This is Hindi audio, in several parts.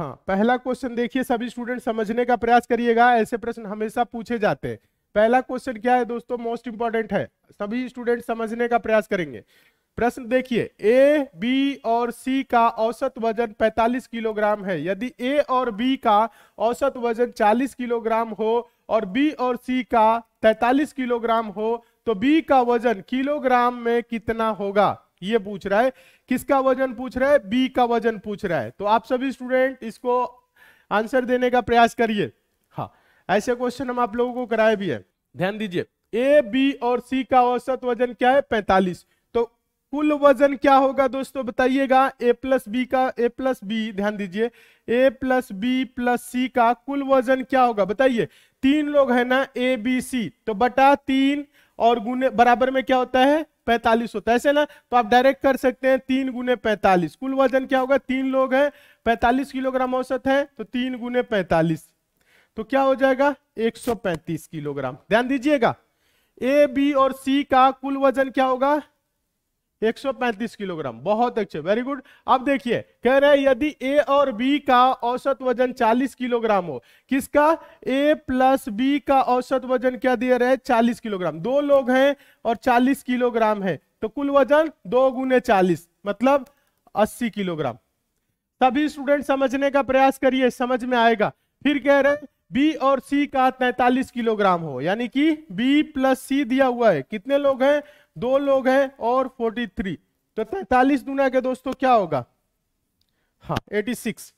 हाँ पहला क्वेश्चन देखिए सभी स्टूडेंट समझने का प्रयास करिएगा ऐसे प्रश्न हमेशा पूछे जाते हैं पहला क्वेश्चन क्या है दोस्तों मोस्ट इंपॉर्टेंट है सभी स्टूडेंट समझने का प्रयास करेंगे प्रश्न देखिए ए बी और सी का औसत वजन 45 किलोग्राम है यदि ए और बी का औसत वजन 40 किलोग्राम हो और बी और सी का 43 किलोग्राम हो तो बी का वजन किलोग्राम में कितना होगा ये पूछ रहा है किसका वजन पूछ रहा है बी का वजन पूछ रहा है तो आप सभी स्टूडेंट इसको आंसर देने का प्रयास करिए हाँ ऐसे क्वेश्चन हम आप लोगों को कराए भी है ध्यान दीजिए ए बी और सी का औसत वजन क्या है पैंतालीस तो कुल वजन क्या होगा दोस्तों बताइएगा ए प्लस बी का ए प्लस बी ध्यान दीजिए A plus B plus C का कुल वजन क्या होगा बताइए तीन लोग है ना ए बी सी तो बटा तीन और गुने बराबर में क्या होता है पैंतालीस होता है ऐसे ना तो आप डायरेक्ट कर सकते हैं तीन गुने पैंतालीस कुल वजन क्या होगा तीन लोग हैं पैंतालीस किलोग्राम औसत है तो तीन गुने पैंतालीस तो क्या हो जाएगा पैंतीस किलोग्राम ध्यान दीजिएगा ए बी और सी का कुल वजन क्या होगा 135 किलोग्राम बहुत अच्छे वेरी गुड अब देखिए कह रहे हैं यदि ए और बी का औसत वजन 40 किलोग्राम हो किसका ए प्लस बी का औसत वजन क्या दे रहे 40 किलोग्राम दो लोग हैं और 40 किलोग्राम है तो कुल वजन दो गुने चालीस मतलब 80 किलोग्राम सभी स्टूडेंट समझने का प्रयास करिए समझ में आएगा फिर कह रहे बी और सी का तैतालीस किलोग्राम हो यानी कि बी प्लस सी दिया हुआ है कितने लोग हैं दो लोग हैं और 43 तो तैतालीस दुना के दोस्तों क्या होगा हाँ 86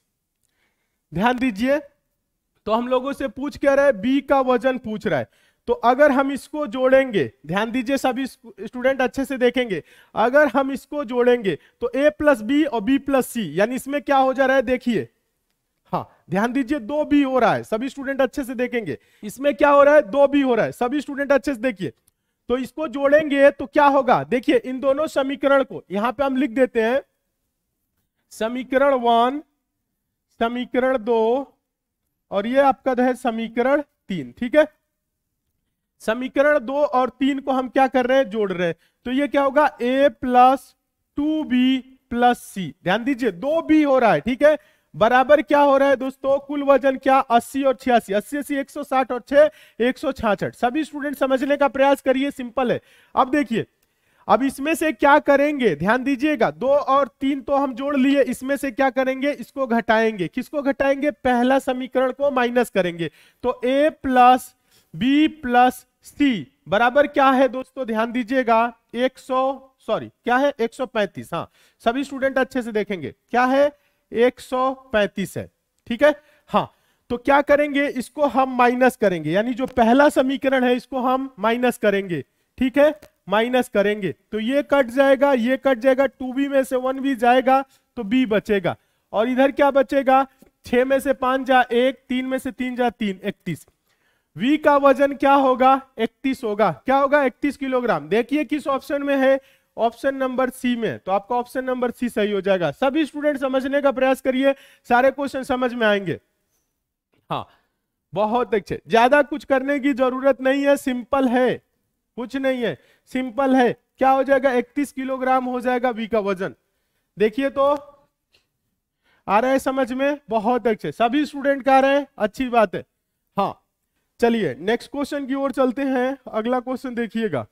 ध्यान दीजिए तो हम लोगों से पूछ क्या रहे बी का वजन पूछ रहा है तो अगर हम इसको जोड़ेंगे ध्यान दीजिए सभी स्टूडेंट अच्छे से देखेंगे अगर हम इसको जोड़ेंगे तो ए प्लस बी और बी प्लस सी यानी इसमें क्या हो जा रहा है देखिए हाँ ध्यान दीजिए दो बी हो रहा है सभी स्टूडेंट अच्छे से देखेंगे इसमें क्या हो रहा है दो बी हो रहा है सभी स्टूडेंट अच्छे से देखिए तो इसको जोड़ेंगे तो क्या होगा देखिए इन दोनों समीकरण को यहां पे हम लिख देते हैं समीकरण वन समीकरण दो और ये आपका है समीकरण तीन ठीक है समीकरण दो और तीन को हम क्या कर रहे हैं जोड़ रहे हैं तो ये क्या होगा A plus two B plus C ध्यान दीजिए दो बी हो रहा है ठीक है बराबर क्या हो रहा है दोस्तों कुल वजन क्या अस्सी और छियासी अस्सी अस्सी एक सौ साठ और छह एक सौ सभी स्टूडेंट समझने का प्रयास करिए सिंपल है अब देखिए अब इसमें से क्या करेंगे ध्यान दीजिएगा दो और तीन तो हम जोड़ लिए इसमें से क्या करेंगे इसको घटाएंगे किसको घटाएंगे पहला समीकरण को माइनस करेंगे तो A plus B plus C बराबर क्या है दोस्तों ध्यान दीजिएगा 100 सॉरी क्या है 135 सौ हाँ सभी स्टूडेंट अच्छे से देखेंगे क्या है 135 है ठीक है हाँ तो क्या करेंगे इसको हम माइनस करेंगे यानी जो पहला समीकरण है इसको हम माइनस करेंगे ठीक है माइनस करेंगे तो ये कट जाएगा ये कट जाएगा टू बी में से वन बी जाएगा तो बी बचेगा और इधर क्या बचेगा छह में से पांच जा एक तीन में से तीन जा तीन इकतीस वी का वजन क्या होगा इकतीस होगा क्या होगा इकतीस किलोग्राम देखिए किस ऑप्शन में है ऑप्शन नंबर सी में तो आपका ऑप्शन नंबर सी सही हो जाएगा सभी स्टूडेंट समझने का प्रयास करिए सारे क्वेश्चन समझ में आएंगे हाँ बहुत अच्छे ज्यादा कुछ करने की जरूरत नहीं है सिंपल है कुछ नहीं है सिंपल है क्या हो जाएगा 31 किलोग्राम हो जाएगा वी का वजन देखिए तो आ रहा है समझ में बहुत अच्छे सभी स्टूडेंट का आ रहे हैं अच्छी बात है हाँ चलिए नेक्स्ट क्वेश्चन की ओर चलते हैं अगला क्वेश्चन देखिएगा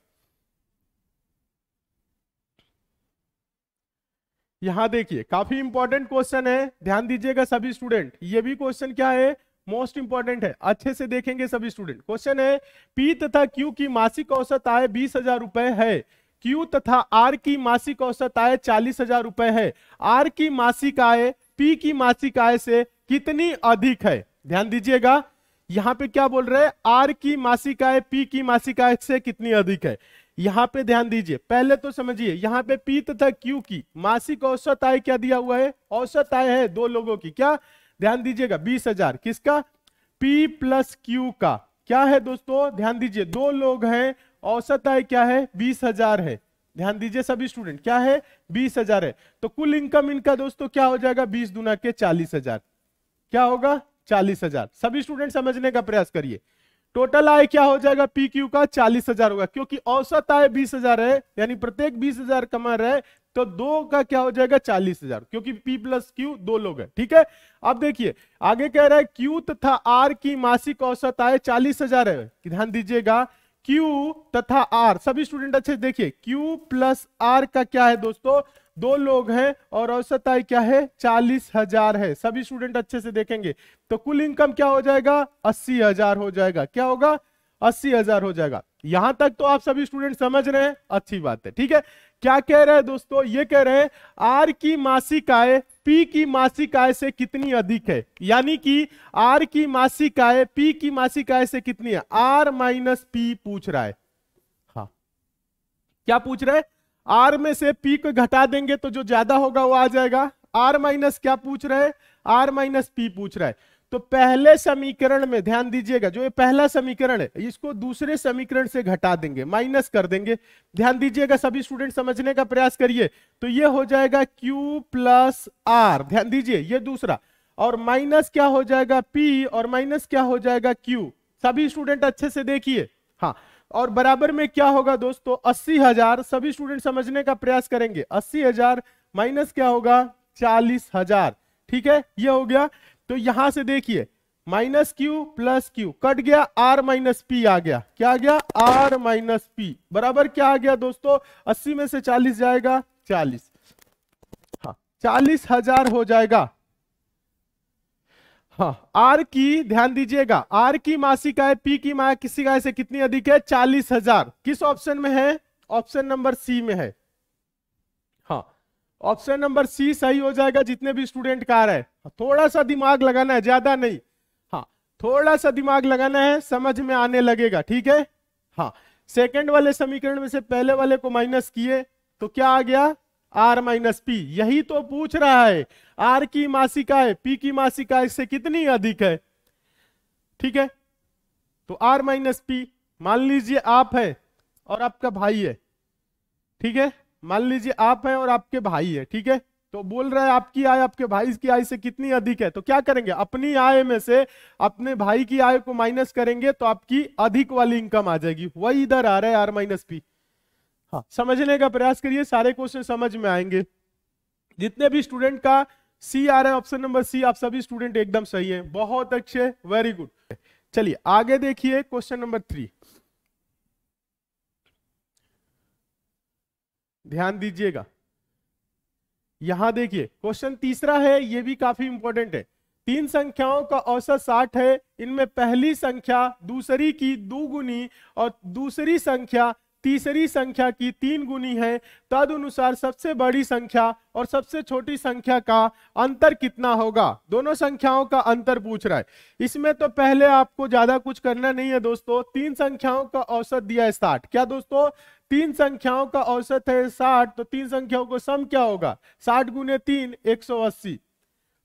यहां देखिए काफी इंपॉर्टेंट क्वेश्चन है ध्यान दीजिएगा सभी स्टूडेंट ये भी क्वेश्चन क्या है मोस्ट इंपॉर्टेंट है अच्छे से देखेंगे सभी स्टूडेंट क्वेश्चन है पी तथा क्यू की मासिक औसत आय बीस हजार रुपए है क्यू तथा आर की मासिक औसत आय चालीस हजार रुपए है आर की मासिक आय पी की मासिक आय से कितनी अधिक है ध्यान दीजिएगा यहां पे क्या बोल रहे हैं आर की मासिक आय पी की मासिक आय से कितनी अधिक है यहां पे ध्यान दीजिए पहले तो समझिए यहां पे पी तथा क्यू की मासिक औसत आय क्या दिया हुआ है औसत आय है दो लोगों की क्या ध्यान दीजिएगा बीस हजार किसका पी प्लस क्यू का क्या है दोस्तों ध्यान दीजिए दो लोग हैं औसत आय क्या है बीस हजार है ध्यान दीजिए सभी स्टूडेंट क्या है बीस हजार है तो कुल इनकम इनका दोस्तों क्या हो जाएगा बीस दुना के चालीस हजार क्या होगा चालीस हजार सभी स्टूडेंट समझने का प्रयास करिए टोटल आय क्या हो जाएगा पी क्यू का चालीस हजार होगा क्योंकि औसत आय बीस हजार है यानी प्रत्येक बीस हजार कमा रहे तो दो का क्या हो जाएगा चालीस हजार क्योंकि P प्लस क्यू दो लोग हैं ठीक है अब देखिए आगे कह रहा है क्यू तथा आर की मासिक औसत आय चालीस हजार है ध्यान दीजिएगा क्यू तथा आर सभी स्टूडेंट अच्छे देखिए क्यू प्लस आर का क्या है दोस्तों दो लोग हैं और औसत आय क्या है चालीस हजार है सभी स्टूडेंट अच्छे से देखेंगे तो कुल इनकम क्या हो जाएगा अस्सी हजार हो जाएगा क्या होगा अस्सी हजार हो जाएगा यहां तक तो आप सभी स्टूडेंट समझ रहे हैं अच्छी बात है ठीक है क्या कह रहे हैं दोस्तों ये कह रहे हैं आर की मासिक आय पी की मासिक आय से कितनी अधिक है यानी कि आर की मासिक आय पी की मासिक आय से कितनी है आर माइनस पी पूछ रहा है हाँ क्या पूछ रहा है आर में से पी को घटा देंगे तो जो ज्यादा होगा वो आ जाएगा आर माइनस क्या पूछ रहे है आर माइनस पी पूछ रहा है तो पहले समीकरण में ध्यान दीजिएगा जो ये पहला समीकरण है इसको दूसरे समीकरण से घटा देंगे माइनस कर देंगे ध्यान दीजिएगा सभी स्टूडेंट समझने का प्रयास करिए तो ये हो जाएगा q प्लस आर ध्यान दीजिए ये दूसरा और माइनस क्या हो जाएगा p और माइनस क्या हो जाएगा q सभी स्टूडेंट अच्छे से देखिए हाँ और बराबर में क्या होगा दोस्तों अस्सी हजार सभी स्टूडेंट समझने का प्रयास करेंगे अस्सी हजार माइनस क्या होगा चालीस हजार ठीक है ये हो गया तो यहां से देखिए minus Q plus Q cut गया आर माइनस पी आ गया क्या आ गया आर माइनस पी बराबर क्या आ गया दोस्तों अस्सी में से चालीस जाएगा चालीस हाँ चालीस हजार हो जाएगा हाँ आर की ध्यान दीजिएगा आर की मासिक आय पी की माया किसी का से कितनी अधिक है चालीस हजार किस ऑप्शन में है ऑप्शन नंबर सी में है हाँ ऑप्शन नंबर सी सही हो जाएगा जितने भी स्टूडेंट का रहे हाँ, थोड़ा सा दिमाग लगाना है ज्यादा नहीं हाँ थोड़ा सा दिमाग लगाना है समझ में आने लगेगा ठीक है हाँ सेकेंड वाले समीकरण में से पहले वाले को माइनस किए तो क्या आ गया आर माइनस पी यही तो पूछ रहा है आर की मासिका है पी की मासिका इससे कितनी अधिक है ठीक है तो आर माइनस पी मान लीजिए आप है और आपका भाई है ठीक है मान लीजिए आप हैं और आपके भाई है ठीक है तो बोल रहा है आपकी आय आपके भाई की आय से कितनी अधिक है तो क्या करेंगे अपनी आय में से अपने भाई की आय को माइनस करेंगे तो आपकी अधिक वाली इनकम आ जाएगी वही इधर आ रहा है आर माइनस पी हाँ समझने का प्रयास करिए सारे क्वेश्चन समझ में आएंगे जितने भी स्टूडेंट का सी आ रहा है ऑप्शन नंबर सी आप सभी स्टूडेंट एकदम सही है बहुत अच्छे वेरी गुड चलिए आगे देखिए क्वेश्चन नंबर थ्री ध्यान दीजिएगा यहां देखिए क्वेश्चन तीसरा है ये भी काफी इंपॉर्टेंट है तीन संख्याओं का औसत साठ है इनमें पहली संख्या दूसरी की दुगुनी और दूसरी संख्या तीसरी संख्या की तीन गुनी है तद अनुसार सबसे बड़ी संख्या और सबसे छोटी संख्या का अंतर कितना होगा दोनों संख्याओं का अंतर पूछ रहा है इसमें तो पहले आपको ज्यादा कुछ करना नहीं है दोस्तों तीन संख्याओं का औसत दिया है साठ क्या दोस्तों तीन संख्याओं का औसत है साठ तो तीन संख्याओं को सम क्या होगा साठ गुने तीन एक सौ अस्सी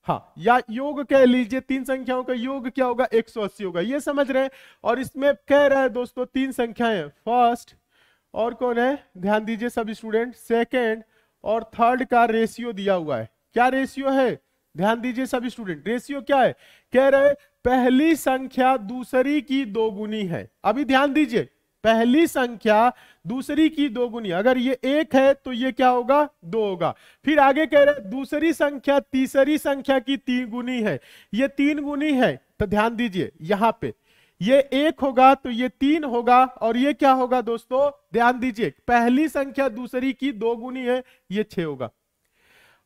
हाँ या योग कह लीजिए तीन संख्याओं का योग क्या होगा अस्सी होगा ये समझ रहे हैं और इसमें कह रहा है दोस्तों तीन संख्याएं फर्स्ट और कौन है ध्यान दीजिए सब स्टूडेंट सेकेंड और थर्ड का रेशियो दिया हुआ है क्या रेशियो है ध्यान दीजिए सब स्टूडेंट रेशियो क्या है कह रहे पहली संख्या दूसरी की दोगुनी है अभी ध्यान दीजिए पहली संख्या दूसरी की दोगुनी अगर ये एक है तो ये क्या होगा दो होगा फिर आगे कह रहे दूसरी संख्या तीसरी संख्या की तीन गुनी है ये तीन गुनी है तो ध्यान दीजिए यहां पर ये एक होगा तो ये तीन होगा और ये क्या होगा दोस्तों ध्यान दीजिए पहली संख्या दूसरी की दो गुनी है ये छे होगा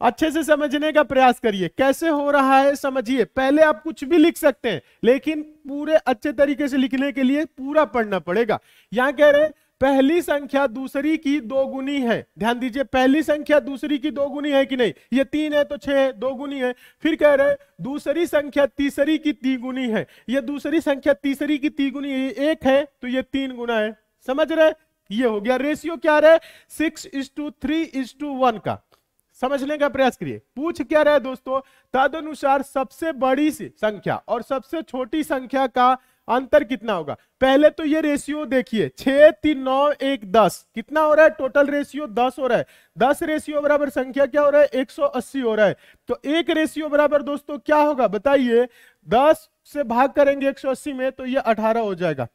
अच्छे से समझने का प्रयास करिए कैसे हो रहा है समझिए पहले आप कुछ भी लिख सकते हैं लेकिन पूरे अच्छे तरीके से लिखने के लिए पूरा पढ़ना पड़ेगा यहां कह रहे हैं पहली संख्या दूसरी की दोगुनी है ध्यान दीजिए पहली संख्या दूसरी की दोगुनी है कि नहीं ये तीन है तो छह है दोगुनी है फिर कह रहे दूसरी संख्या तीसरी की गुनी है ये दूसरी संख्या तीसरी की तीगुनी है एक है तो ये तीन गुना है समझ रहे ये हो गया रेशियो क्या रहे six is to three is to one का समझने का प्रयास करिए पूछ क्या रहे दोस्तों दोस्तों अनुसार सबसे बड़ी संख्या और सबसे छोटी संख्या का अंतर कितना होगा पहले तो ये रेशियो देखिए छह तीन नौ एक दस कितना हो रहा है टोटल रेशियो दस हो रहा है दस रेशियो बराबर संख्या क्या हो रहा है एक सौ अस्सी हो रहा है तो एक रेशियो बराबर दोस्तों क्या होगा बताइए दस से भाग करेंगे एक सौ अस्सी में तो ये अठारह हो जाएगा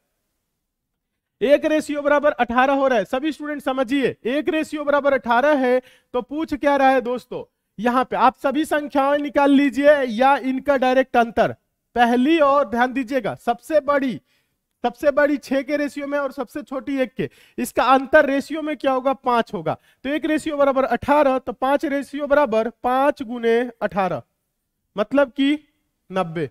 एक रेशियो बराबर अठारह हो रहा है सभी स्टूडेंट समझिए एक रेशियो बराबर अठारह है तो पूछ क्या रहा है दोस्तों यहाँ पे आप सभी संख्याएं निकाल लीजिए या इनका डायरेक्ट अंतर पहली और ध्यान दीजिएगा सबसे बड़ी सबसे बड़ी छह के रेशियो में और सबसे छोटी एक के इसका अंतर रेशियो में क्या होगा पांच होगा तो एक रेशियो बराबर अठारह तो पांच रेशियो बराबर पांच गुने अठारह मतलब कि नब्बे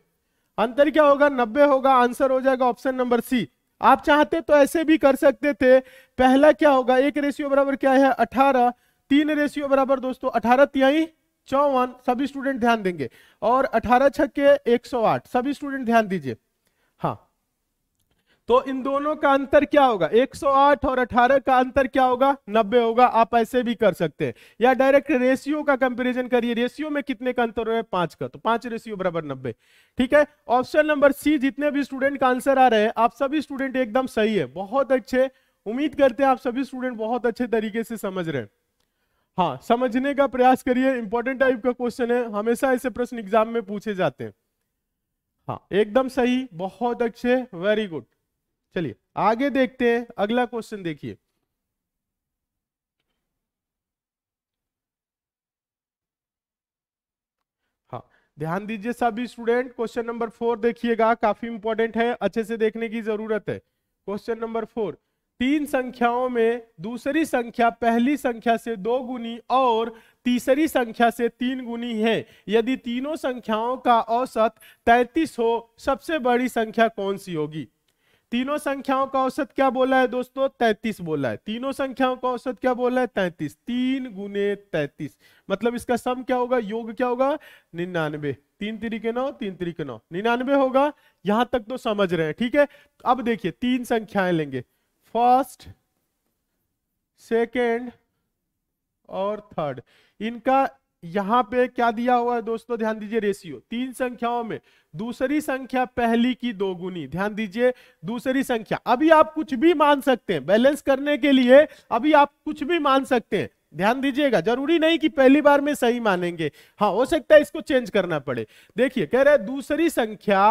अंतर क्या होगा नब्बे होगा आंसर हो जाएगा ऑप्शन नंबर सी आप चाहते तो ऐसे भी कर सकते थे पहला क्या होगा एक रेशियो बराबर क्या है अठारह तीन रेशियो बराबर दोस्तों अठारह तिहाई चौवन सभी स्टूडेंट ध्यान देंगे और अठारह छक्के एक सौ आठ सभी स्टूडेंट ध्यान दीजिए हाँ तो इन दोनों का अंतर क्या होगा 108 और 18 का अंतर क्या होगा 90 होगा आप ऐसे भी कर सकते हैं या डायरेक्ट रेशियो का कंपैरिजन करिए रेशियो में कितने का अंतर है पांच का तो पांच रेशियो बराबर 90 ठीक है ऑप्शन नंबर सी जितने भी स्टूडेंट का आंसर आ रहे हैं आप सभी स्टूडेंट एकदम सही है बहुत अच्छे उम्मीद करते हैं आप सभी स्टूडेंट बहुत अच्छे तरीके से समझ रहे हैं हाँ समझने का प्रयास करिए इंपॉर्टेंट टाइप का क्वेश्चन है हमेशा ऐसे प्रश्न एग्जाम में पूछे जाते हैं हाँ एकदम सही बहुत अच्छे वेरी गुड चलिए आगे देखते हैं अगला क्वेश्चन देखिए हाँ ध्यान दीजिए सभी स्टूडेंट क्वेश्चन नंबर फोर देखिएगा काफी इंपॉर्टेंट है अच्छे से देखने की जरूरत है क्वेश्चन नंबर फोर तीन संख्याओं में दूसरी संख्या पहली संख्या से दो गुनी और तीसरी संख्या से तीन गुनी है यदि तीनों संख्याओं का औसत 33 हो सबसे बड़ी संख्या कौन सी होगी तीनों संख्याओं का औसत क्या बोला है दोस्तों 33 बोला है तीनों संख्याओं का औसत क्या बोला है 33 तीन गुने तैतीस मतलब इसका सम क्या होगा योग क्या होगा निन्यानवे तीन तरीके नौ तीन तरीके नौ निन्यानवे होगा यहां तक तो समझ रहे हैं ठीक है अब देखिए तीन संख्याएं लेंगे फर्स्ट सेकेंड और थर्ड इनका यहां पे क्या दिया हुआ है दोस्तों ध्यान दीजिए रेशियो तीन संख्याओं में दूसरी संख्या पहली की दोगुनी ध्यान दीजिए दूसरी संख्या अभी आप कुछ भी मान सकते हैं बैलेंस करने के लिए अभी आप कुछ भी मान सकते हैं ध्यान दीजिएगा जरूरी नहीं कि पहली बार में सही मानेंगे हाँ हो सकता है इसको चेंज करना पड़े देखिए कह रहे दूसरी संख्या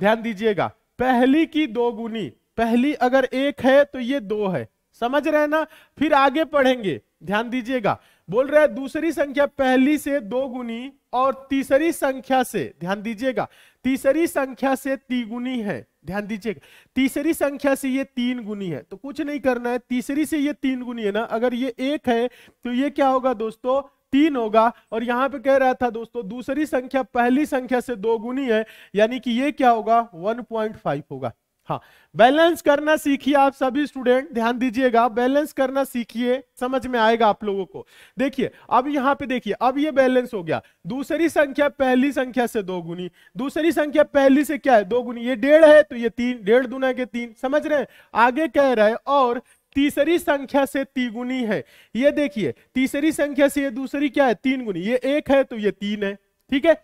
ध्यान दीजिएगा पहली की दोगुनी पहली अगर एक है तो ये दो है समझ रहे ना फिर आगे पढ़ेंगे ध्यान दीजिएगा बोल रहे हैं दूसरी संख्या पहली से दो गुनी और तीसरी संख्या से ध्यान दीजिएगा तीसरी संख्या से तिगुनी है ध्यान दीजिएगा तीसरी संख्या से ये तीन गुनी है तो कुछ नहीं करना है तीसरी से ये तीन गुनी है ना अगर ये एक है तो ये क्या होगा दोस्तों तीन होगा और यहां पे कह रहा था दोस्तों दूसरी संख्या पहली संख्या से दो गुनी है यानी कि ये क्या होगा 1.5 होगा हाँ बैलेंस करना सीखिए आप सभी स्टूडेंट ध्यान दीजिएगा बैलेंस करना सीखिए समझ में आएगा आप लोगों को देखिए अब यहाँ पे देखिए अब ये बैलेंस हो गया दूसरी संख्या पहली संख्या से दो गुनी दूसरी संख्या पहली से क्या है दो गुनी ये डेढ़ है तो ये तीन डेढ़ दुना के तीन समझ रहे हैं आगे कह रहे हैं और तीसरी संख्या से तिगुनी है ये देखिए तीसरी संख्या से ये दूसरी क्या है तीन गुनी ये एक है तो ये तीन है ठीक है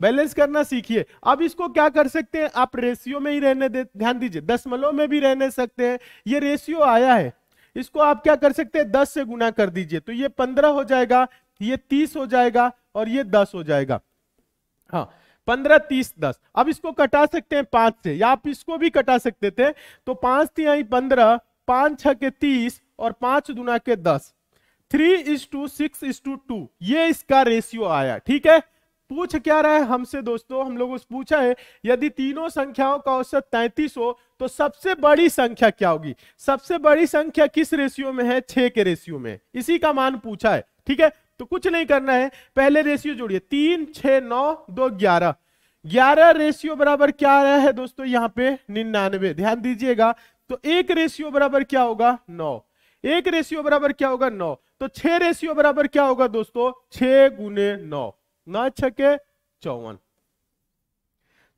बैलेंस करना सीखिए अब इसको क्या कर सकते हैं आप रेशियो में ही रहने दे ध्यान दीजिए दशमलव में भी रहने सकते हैं ये रेशियो आया है इसको आप क्या कर सकते हैं दस से गुना कर दीजिए तो ये पंद्रह हो जाएगा ये तीस हो जाएगा और ये दस हो जाएगा हाँ पंद्रह तीस दस अब इसको कटा सकते हैं पांच से या आप इसको भी कटा सकते थे तो पांच आई पंद्रह पांच छ के तीस और पांच गुना के दस three is to six is to two ये इसका रेशियो आया ठीक है पूछ क्या रहा है हमसे दोस्तों हम लोगों से पूछा है यदि तीनों संख्याओं का औसत तैतीस हो तो सबसे बड़ी संख्या क्या होगी सबसे बड़ी संख्या किस रेशियो में है छे के रेशियो में इसी का मान पूछा है ठीक है तो कुछ नहीं करना है पहले रेशियो जोड़िए तीन छ नौ दो ग्यारह ग्यारह रेशियो बराबर क्या आ रहा है दोस्तों यहाँ पे निन्यानवे ध्यान दीजिएगा तो एक रेशियो बराबर क्या होगा नौ एक रेशियो बराबर क्या होगा नौ तो छह रेशियो बराबर क्या होगा दोस्तों छह गुने नौ नौ छके चौवन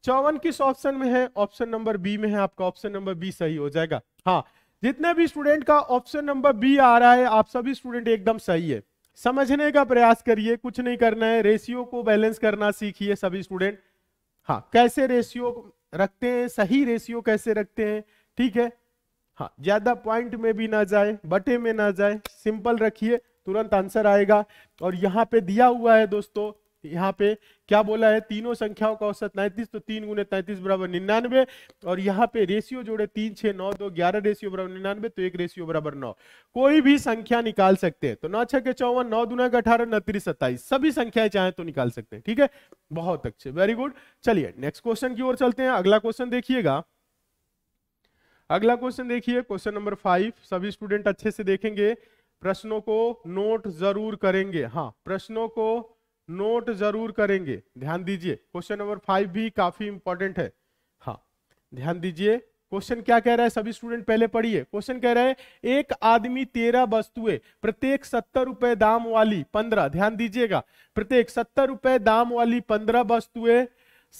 चौवन किस ऑप्शन में है ऑप्शन नंबर बी में है आपका ऑप्शन नंबर बी सही हो जाएगा हाँ जितने भी स्टूडेंट का ऑप्शन नंबर बी आ रहा है आप सभी स्टूडेंट एकदम सही है समझने का प्रयास करिए कुछ नहीं करना है रेशियो को बैलेंस करना सीखिए सभी स्टूडेंट हाँ कैसे रेशियो रखते हैं सही रेशियो कैसे रखते हैं ठीक है हाँ ज्यादा पॉइंट में भी ना जाए बटे में ना जाए सिंपल रखिए तुरंत आंसर आएगा और यहाँ पे दिया हुआ है दोस्तों यहाँ पे क्या बोला है तीनों संख्याओं का औसत 39 तो तीन गुने तैतीस बराबर निन्यानवे और यहाँ पे रेशियो जोड़े तीन छह नौ दो ग्यारह रेशियो बराबर निन्यानवे तो एक रेशियो बराबर नौ कोई भी संख्या निकाल सकते हैं तो नौ छह के चौवन नौ दुना का अठारह उनतीस सत्ताईस सभी संख्याएं चाहे तो निकाल सकते हैं ठीक है बहुत अच्छे वेरी गुड चलिए नेक्स्ट क्वेश्चन की ओर चलते हैं अगला क्वेश्चन देखिएगा अगला क्वेश्चन देखिए क्वेश्चन नंबर फाइव सभी स्टूडेंट अच्छे से देखेंगे प्रश्नों को नोट जरूर करेंगे हाँ प्रश्नों को नोट जरूर करेंगे ध्यान दीजिए क्वेश्चन नंबर फाइव भी काफी इंपॉर्टेंट है हाँ ध्यान दीजिए क्वेश्चन क्या कह रहा है सभी स्टूडेंट पहले पढ़िए क्वेश्चन कह रहा है एक आदमी तेरह वस्तुएं प्रत्येक सत्तर रुपए दाम वाली पंद्रह ध्यान दीजिएगा प्रत्येक सत्तर रुपए दाम वाली पंद्रह वस्तुएं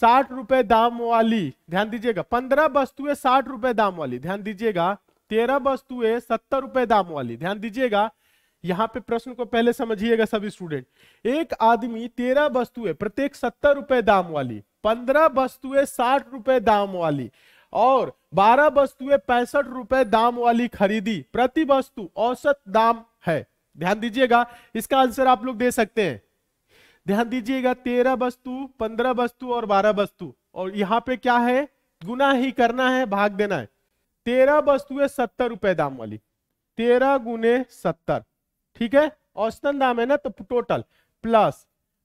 साठ रुपए दाम वाली ध्यान दीजिएगा पंद्रह वस्तुएं साठ रुपए दाम वाली ध्यान दीजिएगा तेरह वस्तुएं सत्तर रुपए दाम वाली ध्यान दीजिएगा यहाँ पे प्रश्न को पहले समझिएगा सभी स्टूडेंट एक आदमी तेरह वस्तुएं प्रत्येक सत्तर रुपए दाम वाली पंद्रह वस्तुएं साठ रुपए दाम वाली और बारह वस्तुएं पैंसठ रुपए दाम वाली खरीदी प्रति वस्तु औसत दाम है ध्यान दीजिएगा इसका आंसर आप लोग दे सकते हैं ध्यान दीजिएगा तेरह वस्तु पंद्रह वस्तु और बारह वस्तु और यहाँ पे क्या है गुना ही करना है भाग देना है तेरह वस्तुएं सत्तर रुपए दाम वाली तेरह गुने सत्तर ठीक है औसतन दाम है ना तो टोटल प्लस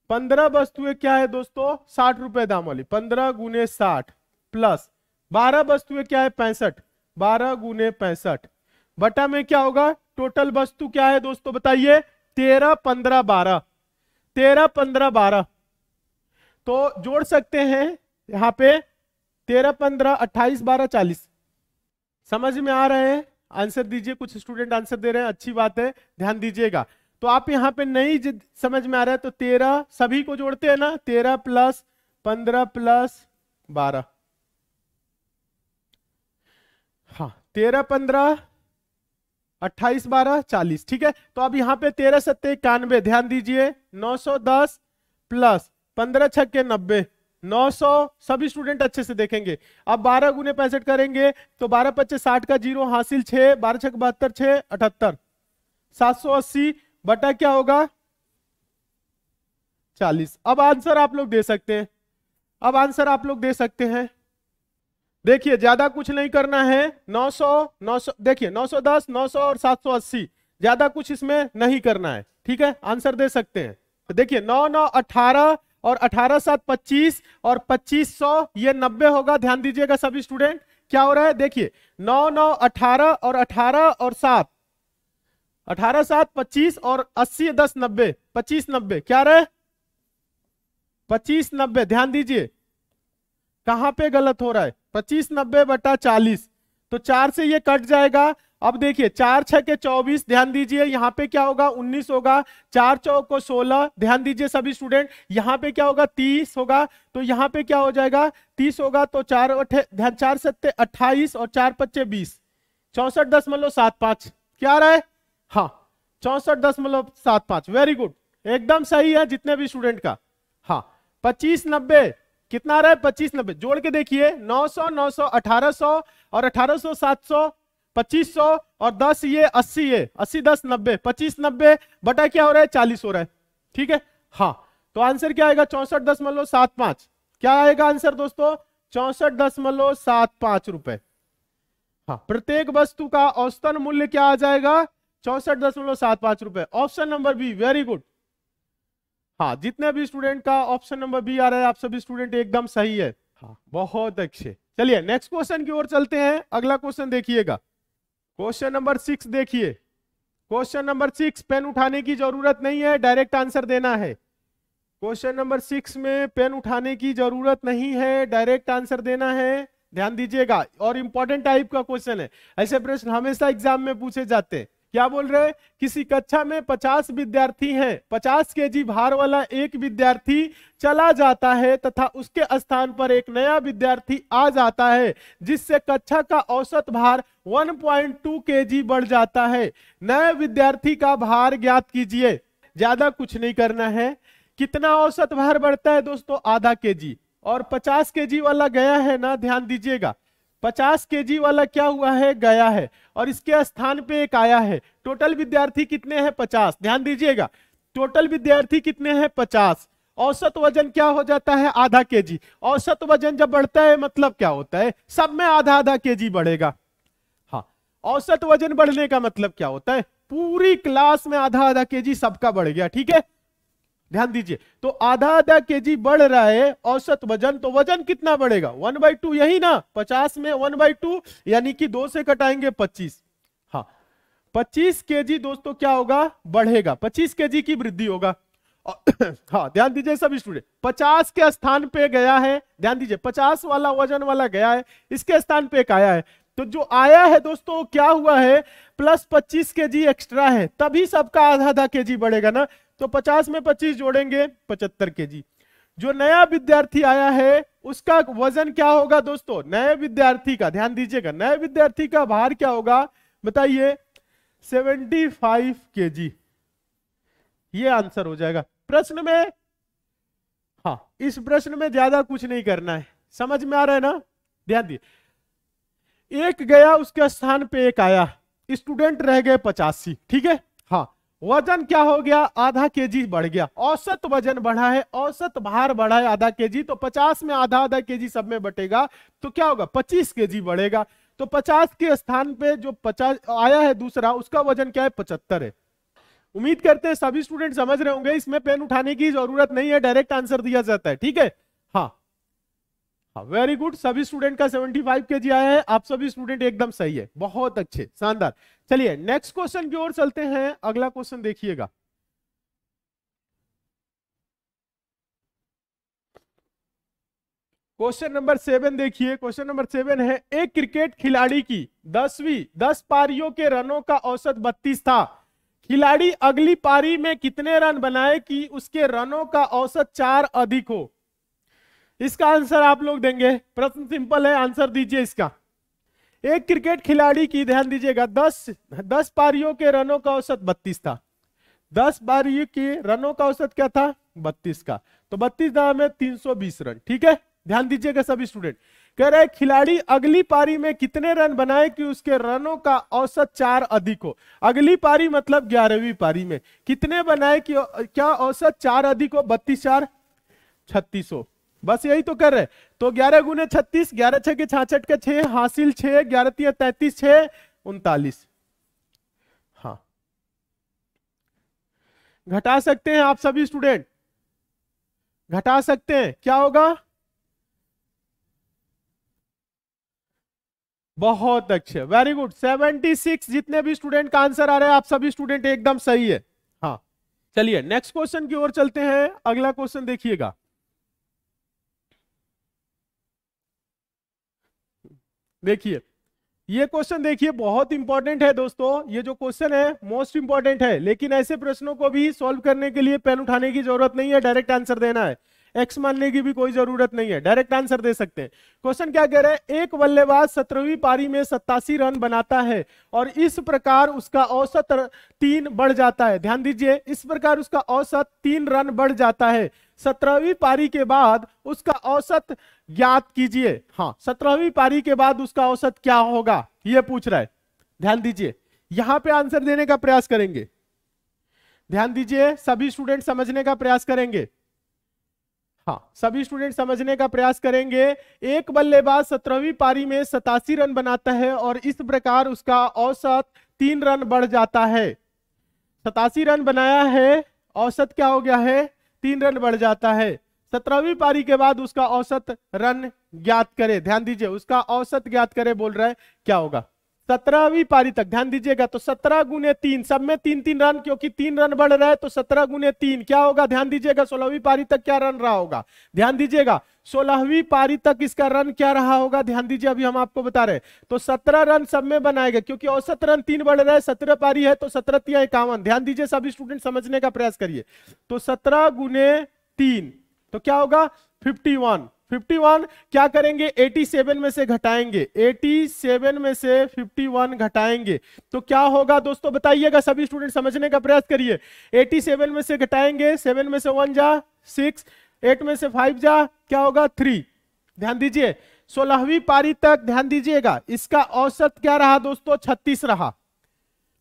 पंद्रह वस्तुएं क्या है दोस्तों साठ रुपए दाम वाली पंद्रह गुने साठ प्लस बारह वस्तुएं क्या है पैंसठ बारह गुने पैंसठ बटा में क्या होगा टोटल वस्तु क्या है दोस्तों बताइए तेरह पंद्रह बारह तेरह पंद्रह बारह तो जोड़ सकते हैं यहाँ पे तेरह पंद्रह अट्ठाईस बारह चालीस समझ में आ रहे हैं आंसर दीजिए कुछ स्टूडेंट आंसर दे रहे हैं अच्छी बात है ध्यान दीजिएगा तो आप यहाँ पे नहीं समझ में आ रहा है तो तेरह सभी को जोड़ते हैं ना तेरह प्लस पंद्रह प्लस बारह हाँ तेरह पंद्रह अट्ठाईस बारह चालीस ठीक है तो अब यहाँ पे तेरह सत्ते इक्यानवे ध्यान दीजिए नौ सौ दस प्लस पंद्रह छक्के नब्बे 900 सभी स्टूडेंट अच्छे से देखेंगे अब बारह गुने पैंसठ करेंगे तो बारह पच्चीस साठ का जीरो हासिल छह बारह छह बहत्तर छह अठहत्तर सात सौ अस्सी बटा क्या होगा चालीस अब आंसर आप लोग दे सकते हैं अब आंसर आप लोग दे सकते हैं देखिए ज्यादा कुछ नहीं करना है 900 900 देखिए 910 900 और 780 ज्यादा कुछ इसमें नहीं करना है ठीक है आंसर दे सकते हैं तो देखिए नौ नौ अठारह और अठारह सात पच्चीस और पच्चीस सौ यह नब्बे होगा ध्यान दीजिएगा सभी स्टूडेंट क्या हो रहा है देखिए नौ नौ अठारह और अठारह और सात अठारह सात पच्चीस और अस्सी दस नब्बे पच्चीस नब्बे क्या रहे पच्चीस नब्बे ध्यान दीजिए कहां पे गलत हो रहा है पच्चीस नब्बे बटा चालीस तो चार से ये कट जाएगा अब देखिए चार छह के चौबीस ध्यान दीजिए यहाँ पे क्या होगा उन्नीस होगा चार चौ को सोलह ध्यान दीजिए सभी स्टूडेंट यहाँ पे क्या होगा तीस होगा तो यहाँ पे क्या हो जाएगा तीस होगा तो चार ध्यान चार सत्ते अट्ठाईस और चार पच्चे बीस चौसठ दशमलव सात पांच क्या आ रहा है हाँ चौसठ दशमलव सात पांच वेरी गुड एकदम सही है जितने भी स्टूडेंट का हाँ पच्चीस नब्बे कितना आ रहा है पच्चीस नब्बे जोड़ के देखिए नौ सौ नौ सौ अठारह सौ और अठारह सौ सात सौ पच्चीस सौ और दस ये अस्सी है अस्सी दस नब्बे पच्चीस नब्बे बटा क्या हो रहा है चालीस हो रहा है ठीक है हाँ तो आंसर क्या आएगा चौसठ दशमलव सात पांच क्या आएगा आंसर दोस्तों चौसठ दशमलव सात पांच रुपए हाँ प्रत्येक वस्तु का औसतन मूल्य क्या आ जाएगा चौसठ दशमलव सात पांच रुपए option number B very good हाँ जितने भी स्टूडेंट का ऑप्शन नंबर बी आ रहा है आप सभी स्टूडेंट एकदम सही है हाँ बहुत अच्छे चलिए नेक्स्ट क्वेश्चन की ओर चलते हैं अगला क्वेश्चन देखिएगा क्वेश्चन नंबर सिक्स देखिए क्वेश्चन नंबर सिक्स पेन उठाने की जरूरत नहीं है डायरेक्ट आंसर देना है क्वेश्चन नंबर सिक्स में पेन उठाने की जरूरत नहीं है डायरेक्ट आंसर देना है ध्यान दीजिएगा और इंपॉर्टेंट टाइप का क्वेश्चन है ऐसे प्रश्न हमेशा एग्जाम में पूछे जाते हैं क्या बोल रहे हैं किसी कक्षा में पचास विद्यार्थी हैं पचास के जी भार वाला एक विद्यार्थी चला जाता है तथा उसके स्थान पर एक नया विद्यार्थी आ जाता है जिससे कक्षा का औसत भार 1.2 पॉइंट बढ़ जाता है नए विद्यार्थी का भार ज्ञात कीजिए ज्यादा कुछ नहीं करना है कितना औसत भार बढ़ता है दोस्तों आधा के जी और 50 के जी वाला गया है ना ध्यान दीजिएगा पचास के वाला क्या हुआ है गया है और इसके स्थान पे एक आया है टोटल विद्यार्थी कितने हैं पचास ध्यान दीजिएगा टोटल विद्यार्थी कितने हैं पचास औसत वजन क्या हो जाता है आधा के जी औसत वजन जब बढ़ता है मतलब क्या होता है सब में आधा आधा के जी बढ़ेगा हाँ औसत वजन बढ़ने का मतलब क्या होता है पूरी क्लास में आधा आधा के जी सबका बढ़ गया ठीक है ध्यान दीजिए तो आधा आधा के जी बढ़ रहा है औसत वजन तो वजन कितना बढ़ेगा वन बाई टू यही ना पचास में वन बाई टू यानी कि दो से कटाएंगे पच्चीस हाँ पच्चीस के जी दोस्तों क्या होगा बढ़ेगा पच्चीस के जी की वृद्धि होगा हाँ ध्यान दीजिए सब स्टूडेंट पचास के स्थान पे गया है ध्यान दीजिए पचास वाला वजन वाला गया है इसके स्थान पे एक आया है तो जो आया है दोस्तों क्या हुआ है प्लस पच्चीस के जी एक्स्ट्रा है तभी सबका आधा आधा के जी बढ़ेगा ना तो 50 में 25 जोड़ेंगे 75 के जो नया विद्यार्थी आया है उसका वजन क्या होगा दोस्तों नए विद्यार्थी का ध्यान दीजिएगा नए विद्यार्थी का भार क्या होगा बताइए 75 जी ये आंसर हो जाएगा प्रश्न में हाँ इस प्रश्न में ज्यादा कुछ नहीं करना है समझ में आ रहा है ना ध्यान दिए एक गया उसके स्थान पे एक आया स्टूडेंट रह गए पचासी ठीक है हाँ वजन क्या हो गया आधा केजी बढ़ गया औसत वजन बढ़ा है औसत भार बढ़ा है आधा केजी तो 50 में आधा आधा केजी सब में बटेगा तो क्या होगा 25 केजी बढ़ेगा तो 50 के स्थान पे जो 50 आया है दूसरा उसका वजन क्या है पचहत्तर है उम्मीद करते हैं सभी स्टूडेंट समझ रहे होंगे इसमें पेन उठाने की जरूरत नहीं है डायरेक्ट आंसर दिया जाता है ठीक है वेरी हाँ, गुड सभी स्टूडेंट का 75 फाइव के जी आया है आप सभी स्टूडेंट एकदम सही है बहुत अच्छे शानदार चलिए नेक्स्ट क्वेश्चन की ओर चलते हैं अगला क्वेश्चन देखिएगा क्वेश्चन नंबर सेवन देखिए क्वेश्चन नंबर सेवन है एक क्रिकेट खिलाड़ी की दसवीं दस पारियों के रनों का औसत बत्तीस था खिलाड़ी अगली पारी में कितने रन बनाए कि उसके रनों का औसत चार अधिक हो इसका आंसर आप लोग देंगे प्रश्न सिंपल है आंसर दीजिए इसका एक क्रिकेट खिलाड़ी की ध्यान दीजिएगा दस दस पारियों के रनों का औसत बत्तीस था दस पारियों के रनों का औसत क्या था बत्तीस का तो बत्तीस धाम में तीन सौ बीस रन ठीक है ध्यान दीजिएगा सभी स्टूडेंट कह रहे खिलाड़ी अगली पारी में कितने रन बनाए कि उसके रनों का औसत चार अधिक हो अगली पारी मतलब ग्यारहवीं पारी में कितने बनाए कि क्या औसत चार अधिक हो बत्तीस चार छत्तीस हो बस यही तो कर रहे तो ग्यारह गुने छत्तीस ग्यारह छह के छाछठ के छह हासिल छह ग्यारह तीन तैतीस छह उनतालीस हाँ घटा सकते हैं आप सभी स्टूडेंट घटा सकते हैं क्या होगा बहुत अच्छे वेरी गुड सेवेंटी सिक्स जितने भी स्टूडेंट का आंसर आ रहा है आप सभी स्टूडेंट एकदम सही है हाँ चलिए नेक्स्ट क्वेश्चन की ओर चलते हैं अगला क्वेश्चन देखिएगा देखिए ये क्वेश्चन देखिए बहुत इंपॉर्टेंट है दोस्तों ये जो क्वेश्चन है मोस्ट इंपॉर्टेंट है लेकिन ऐसे प्रश्नों को भी सॉल्व करने के लिए पेन उठाने की जरूरत नहीं है डायरेक्ट आंसर देना है एक्स मानने की भी कोई जरूरत नहीं है डायरेक्ट आंसर दे सकते हैं क्वेश्चन क्या कह रहे हैं एक बल्लेबाज सत्रहवीं पारी में सत्तासी रन बनाता है और इस प्रकार उसका औसत तीन बढ़ जाता है ध्यान दीजिए इस प्रकार उसका औसत तीन रन बढ़ जाता है सत्रहवीं पारी के बाद उसका औसत ज्ञात कीजिए हाँ सत्रहवीं पारी के बाद उसका औसत क्या होगा यह पूछ रहा है ध्यान दीजिए यहां पे आंसर देने का प्रयास करेंगे ध्यान दीजिए सभी स्टूडेंट समझने का प्रयास करेंगे हाँ सभी स्टूडेंट समझने का प्रयास करेंगे एक बल्लेबाज सत्रहवीं पारी में सतासी रन बनाता है और इस प्रकार उसका औसत तीन रन बढ़ जाता है सतासी रन बनाया है औसत क्या हो गया है तीन रन बढ़ जाता है सत्रहवीं पारी के बाद उसका औसत रन ज्ञात करें ध्यान दीजिए उसका औसत ज्ञात करें बोल रहा है क्या होगा सत्रहवीं पारी तक ध्यान दीजिएगा तो सत्रह गुने तीन सब में तीन तीन रन क्योंकि तीन रन बढ़ रहा है तो सत्रह गुने तीन क्या होगा ध्यान दीजिएगा सोलहवीं पारी तक क्या रन रहा होगा ध्यान दीजिएगा सोलहवीं पारी तक इसका रन क्या रहा होगा ध्यान दीजिए अभी हम आपको बता रहे हैं तो सत्रह रन सब में बनाएगा क्योंकि औसत रन तीन बढ़ रहे हैं सत्रह पारी है तो सत्रह तीन इक्यावन ध्यान दीजिए सभी स्टूडेंट समझने का प्रयास करिए तो सत्रह गुने तीन तो क्या होगा फिफ्टी वन फिफ्टी वन क्या करेंगे एटी सेवन में से घटाएंगे एटी सेवन में से फिफ्टी वन घटाएंगे तो क्या होगा दोस्तों बताइएगा सभी स्टूडेंट समझने का प्रयास करिए एटी सेवन में से घटाएंगे सेवन में से वन जा सिक्स एट में से फाइव जा क्या होगा थ्री ध्यान दीजिए सोलहवीं पारी तक ध्यान दीजिएगा इसका औसत क्या रहा दोस्तों छत्तीस रहा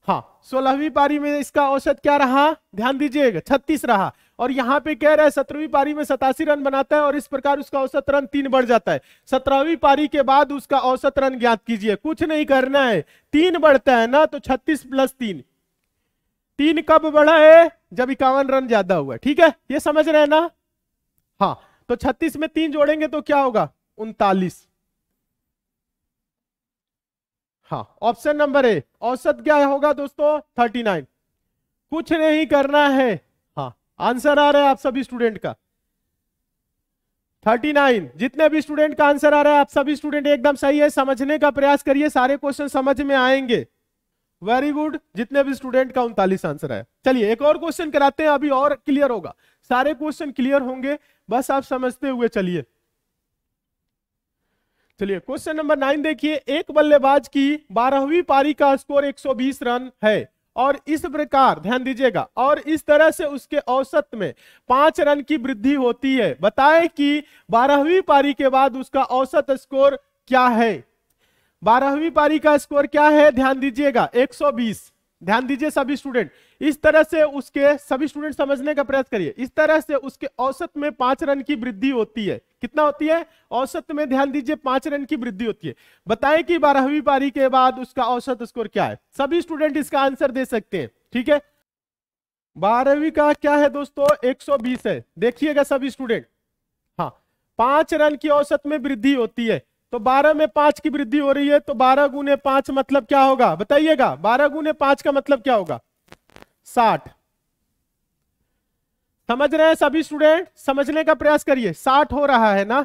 हाँ सोलहवीं पारी में इसका औसत क्या रहा ध्यान दीजिएगा छत्तीस रहा और यहाँ पे कह रहा है सत्रहवीं पारी में सतासी रन बनाता है और इस प्रकार उसका औसत रन तीन बढ़ जाता है सत्रहवीं पारी के बाद उसका औसत रन ज्ञात कीजिए कुछ नहीं करना है तीन बढ़ता है ना तो छत्तीस प्लस तीन तीन कब बढ़ा है जब इक्यावन रन ज्यादा हुआ ठीक है ये समझ रहे हैं ना हाँ तो छत्तीस में तीन जोड़ेंगे तो क्या होगा उनतालीस हाँ ऑप्शन नंबर ए औसत क्या होगा दोस्तों थर्टी नाइन कुछ नहीं करना है हाँ आंसर आ रहा है आप सभी स्टूडेंट का थर्टी नाइन जितने भी स्टूडेंट का आंसर आ रहा है आप सभी स्टूडेंट एकदम सही है समझने का प्रयास करिए सारे क्वेश्चन समझ में आएंगे वेरी गुड जितने भी स्टूडेंट का उनतालीस आंसर आया चलिए एक और क्वेश्चन कराते हैं अभी और क्लियर होगा सारे क्वेश्चन क्लियर होंगे बस आप समझते हुए चलिए चलिए क्वेश्चन नंबर नाइन देखिए एक बल्लेबाज की बारहवीं पारी का स्कोर 120 रन है और इस प्रकार ध्यान दीजिएगा और इस तरह से उसके औसत में पांच रन की वृद्धि होती है बताएं कि बारहवीं पारी के बाद उसका औसत स्कोर क्या है बारहवीं पारी का स्कोर क्या है ध्यान दीजिएगा 120 ध्यान दीजिए सभी स्टूडेंट इस तरह से उसके सभी स्टूडेंट समझने का प्रयास करिए इस तरह से उसके औसत में पांच रन की वृद्धि होती है कितना होती है औसत में ध्यान दीजिए पांच रन की वृद्धि होती है बताएं कि बारहवीं पारी के बाद उसका औसत स्कोर क्या है सभी स्टूडेंट इसका आंसर दे सकते हैं ठीक है बारहवीं का क्या है दोस्तों एक है देखिएगा सभी स्टूडेंट हाँ पांच रन की औसत में वृद्धि होती है तो 12 में पांच की वृद्धि हो रही है तो 12 गुने पांच मतलब क्या होगा बताइएगा 12 गुने पांच का मतलब क्या होगा 60 समझ रहे हैं सभी स्टूडेंट समझने का प्रयास करिए 60 हो रहा है ना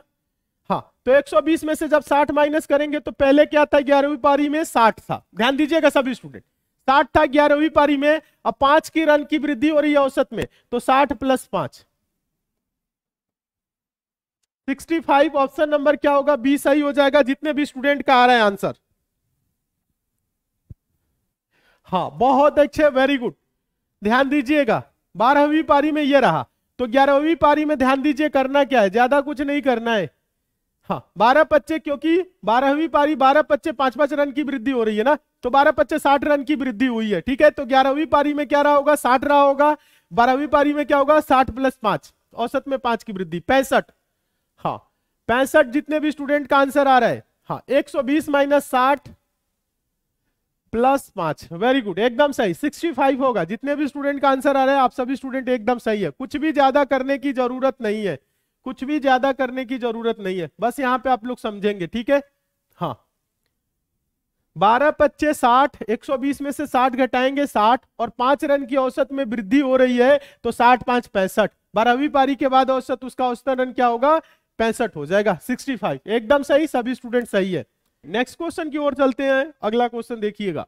हाँ तो 120 में से जब 60 माइनस करेंगे तो पहले क्या था ग्यारहवीं पारी में 60 था ध्यान दीजिएगा सभी स्टूडेंट साठ था ग्यारहवीं पारी में अब पांच की रन की वृद्धि हो रही है औसत में तो साठ प्लस पांच सिक्सटी फाइव ऑप्शन नंबर क्या होगा बी सही हो जाएगा जितने भी स्टूडेंट का आ रहा है आंसर हाँ बहुत अच्छे वेरी गुड ध्यान दीजिएगा बारहवीं पारी में यह रहा तो ग्यारहवीं पारी में ध्यान दीजिए करना क्या है ज्यादा कुछ नहीं करना है हाँ बारह पच्चे क्योंकि बारहवीं पारी बारह पच्चे पांच पांच रन की वृद्धि हो रही है ना तो बारह पच्चे साठ रन की वृद्धि हुई है ठीक है तो ग्यारहवीं पारी में क्या रहा होगा साठ रहा होगा बारहवीं पारी में क्या होगा साठ प्लस पांच औसत में पांच की वृद्धि पैंसठ हाँ पैंसठ जितने भी स्टूडेंट का आंसर आ रहा है हाँ 120 माइनस साठ प्लस पांच वेरी गुड एकदम सही 65 होगा जितने भी स्टूडेंट का आंसर आ रहा है आप सभी स्टूडेंट एकदम सही है कुछ भी ज्यादा करने की जरूरत नहीं है कुछ भी ज्यादा करने की जरूरत नहीं है बस यहाँ पे आप लोग समझेंगे ठीक है हाँ बारह पच्चे साठ एक सौ बीस में से साठ घटाएंगे साठ और पांच रन की औसत में वृद्धि हो रही है तो साठ पांच पैंसठ बारहवीं पारी के बाद औसत उसका औसतन रन क्या होगा पैंसठ हो जाएगा 65 एकदम सही सभी स्टूडेंट सही है नेक्स्ट क्वेश्चन की ओर चलते हैं अगला क्वेश्चन देखिएगा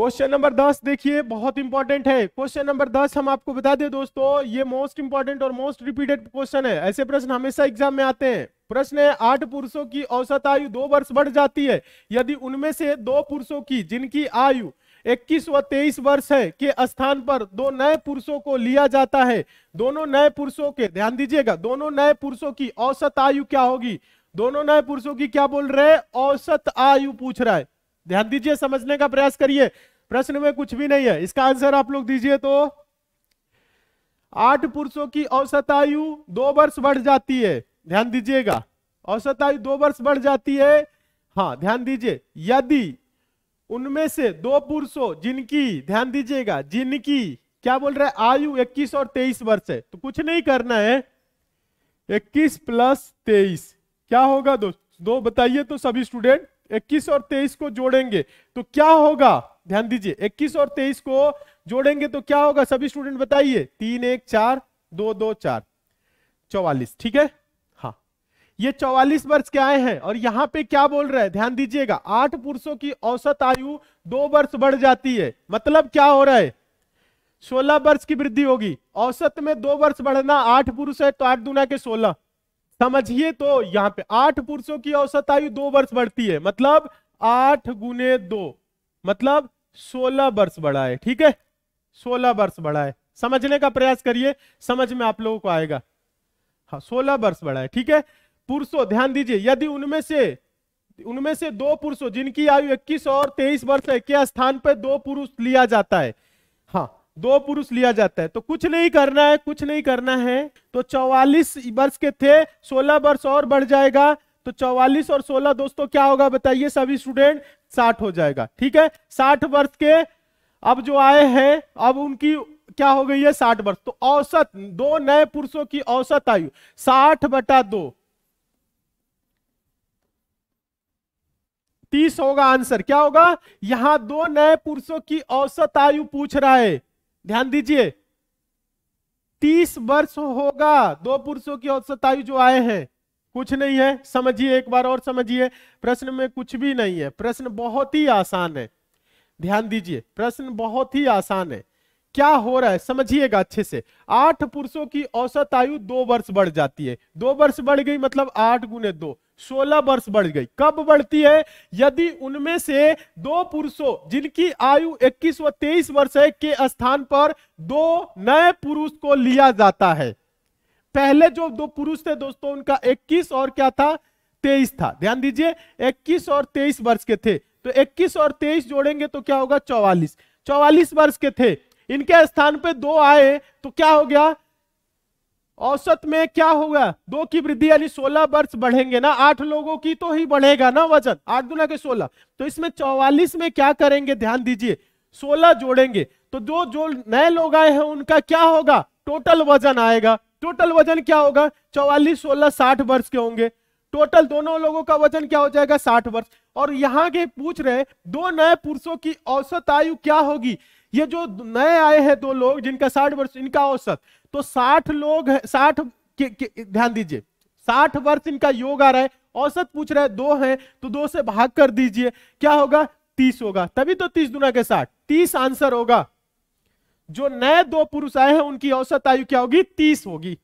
क्वेश्चन नंबर दस देखिए बहुत इंपॉर्टेंट है क्वेश्चन नंबर दस हम आपको बता दें दोस्तों ये मोस्ट इंपॉर्टेंट और मोस्ट रिपीटेड क्वेश्चन है ऐसे प्रश्न हमेशा एग्जाम में आते हैं प्रश्न है आठ पुरुषों की औसत आयु दो वर्ष बढ़ जाती है यदि उनमें से दो पुरुषों की जिनकी आयु 21 व 23 वर्ष है के स्थान पर दो नए पुरुषों को लिया जाता है दोनों नए पुरुषों के ध्यान दीजिएगा दोनों नए पुरुषों की औसत आयु क्या होगी दोनों नए पुरुषों की क्या बोल रहे हैं औसत आयु पूछ रहा है ध्यान दीजिए समझने का प्रयास करिए प्रश्न में कुछ भी नहीं है इसका आंसर आप लोग दीजिए तो आठ पुरुषों की औसत आयु दो वर्ष बढ़ जाती है ध्यान दीजिएगा औसत आयु दो वर्ष बढ़ जाती है हाँ ध्यान दीजिए यदि उनमें से दो पुरुषों जिनकी ध्यान दीजिएगा जिनकी क्या बोल रहा है आयु 21 और 23 वर्ष है तो कुछ नहीं करना है 21 प्लस 23 क्या होगा दो दो बताइए तो सभी स्टूडेंट 21 और 23 को जोड़ेंगे तो क्या होगा ध्यान दीजिए 21 और 23 को जोड़ेंगे तो क्या होगा सभी स्टूडेंट बताइए तीन एक चार दो दो चार चौवालीस ठीक है ये 44 वर्ष के आए हैं और यहाँ पे क्या बोल रहे हैं ध्यान दीजिएगा आठ पुरुषों की औसत आयु दो वर्ष बढ़ जाती है मतलब क्या हो रहा है सोलह वर्ष की वृद्धि होगी औसत में दो वर्ष बढ़ना आठ पुरुष है तो आठ दुना के सोलह समझिए तो यहाँ पे आठ पुरुषों की औसत आयु दो वर्ष बढ़ती है मतलब आठ गुने दो मतलब सोलह वर्ष बढ़ा है ठीक है सोलह वर्ष बढ़ा है समझने का प्रयास करिए समझ में आप लोगों को आएगा हाँ सोलह वर्ष बढ़ा है ठीक है पुरुषों ध्यान दीजिए यदि उनमें से उनमें से दो पुरुषों जिनकी आयु 21 और 23 वर्ष है क्या स्थान पर दो पुरुष लिया जाता है हाँ दो पुरुष लिया जाता है तो कुछ नहीं करना है कुछ नहीं करना है तो 44 वर्ष के थे 16 वर्ष और बढ़ जाएगा तो 44 और 16 दोस्तों क्या होगा बताइए सभी स्टूडेंट 60 हो जाएगा ठीक है 60 वर्ष के अब जो आए हैं अब उनकी क्या हो गई है 60 वर्ष तो औसत दो नए पुरुषों की औसत आयु 60 बटा दो तीस होगा आंसर क्या होगा यहां दो नए पुरुषों की औसत आयु पूछ रहा है ध्यान दीजिए तीस वर्ष होगा दो पुरुषों की औसत आयु जो आए हैं कुछ नहीं है समझिए एक बार और समझिए प्रश्न में कुछ भी नहीं है प्रश्न बहुत ही आसान है ध्यान दीजिए प्रश्न बहुत ही आसान है क्या हो रहा है समझिएगा अच्छे से आठ पुरुषों की औसत आयु दो वर्ष बढ़ जाती है दो वर्ष बढ़ गई मतलब आठ गुने दो सोलह वर्ष बढ़ गई कब बढ़ती है यदि उनमें से दो पुरुषों जिनकी आयु 21 व 23 वर्ष है के स्थान पर दो नए पुरुष को लिया जाता है पहले जो दो पुरुष थे दोस्तों उनका 21 और क्या था 23 था ध्यान दीजिए 21 और 23 वर्ष के थे तो 21 और 23 जोड़ेंगे तो क्या होगा 44 44 वर्ष के थे इनके स्थान पर दो आए तो क्या हो गया औसत में क्या होगा दो की वृद्धि यानी सोलह वर्ष बढ़ेंगे ना आठ लोगों की तो ही बढ़ेगा ना वजन आठ दुना के सोलह तो इसमें चौवालीस में क्या करेंगे ध्यान दीजिए सोलह जोड़ेंगे तो जो जो नए लोग आए हैं उनका क्या होगा टोटल वजन आएगा टोटल वजन क्या होगा चौवालीस सोलह साठ वर्ष के होंगे टोटल दोनों लोगों का वजन क्या हो जाएगा साठ वर्ष और यहाँ के पूछ रहे दो नए पुरुषों की औसत आयु क्या होगी ये जो नए आए हैं दो लोग जिनका साठ वर्ष इनका औसत तो साठ लोग साठ ध्यान दीजिए साठ वर्ष इनका योग आ रहा है औसत पूछ रहा है दो है तो दो से भाग कर दीजिए क्या होगा तीस होगा तभी तो तीस दुना के साठ तीस आंसर होगा जो नए दो पुरुष आए हैं उनकी औसत आयु क्या होगी तीस होगी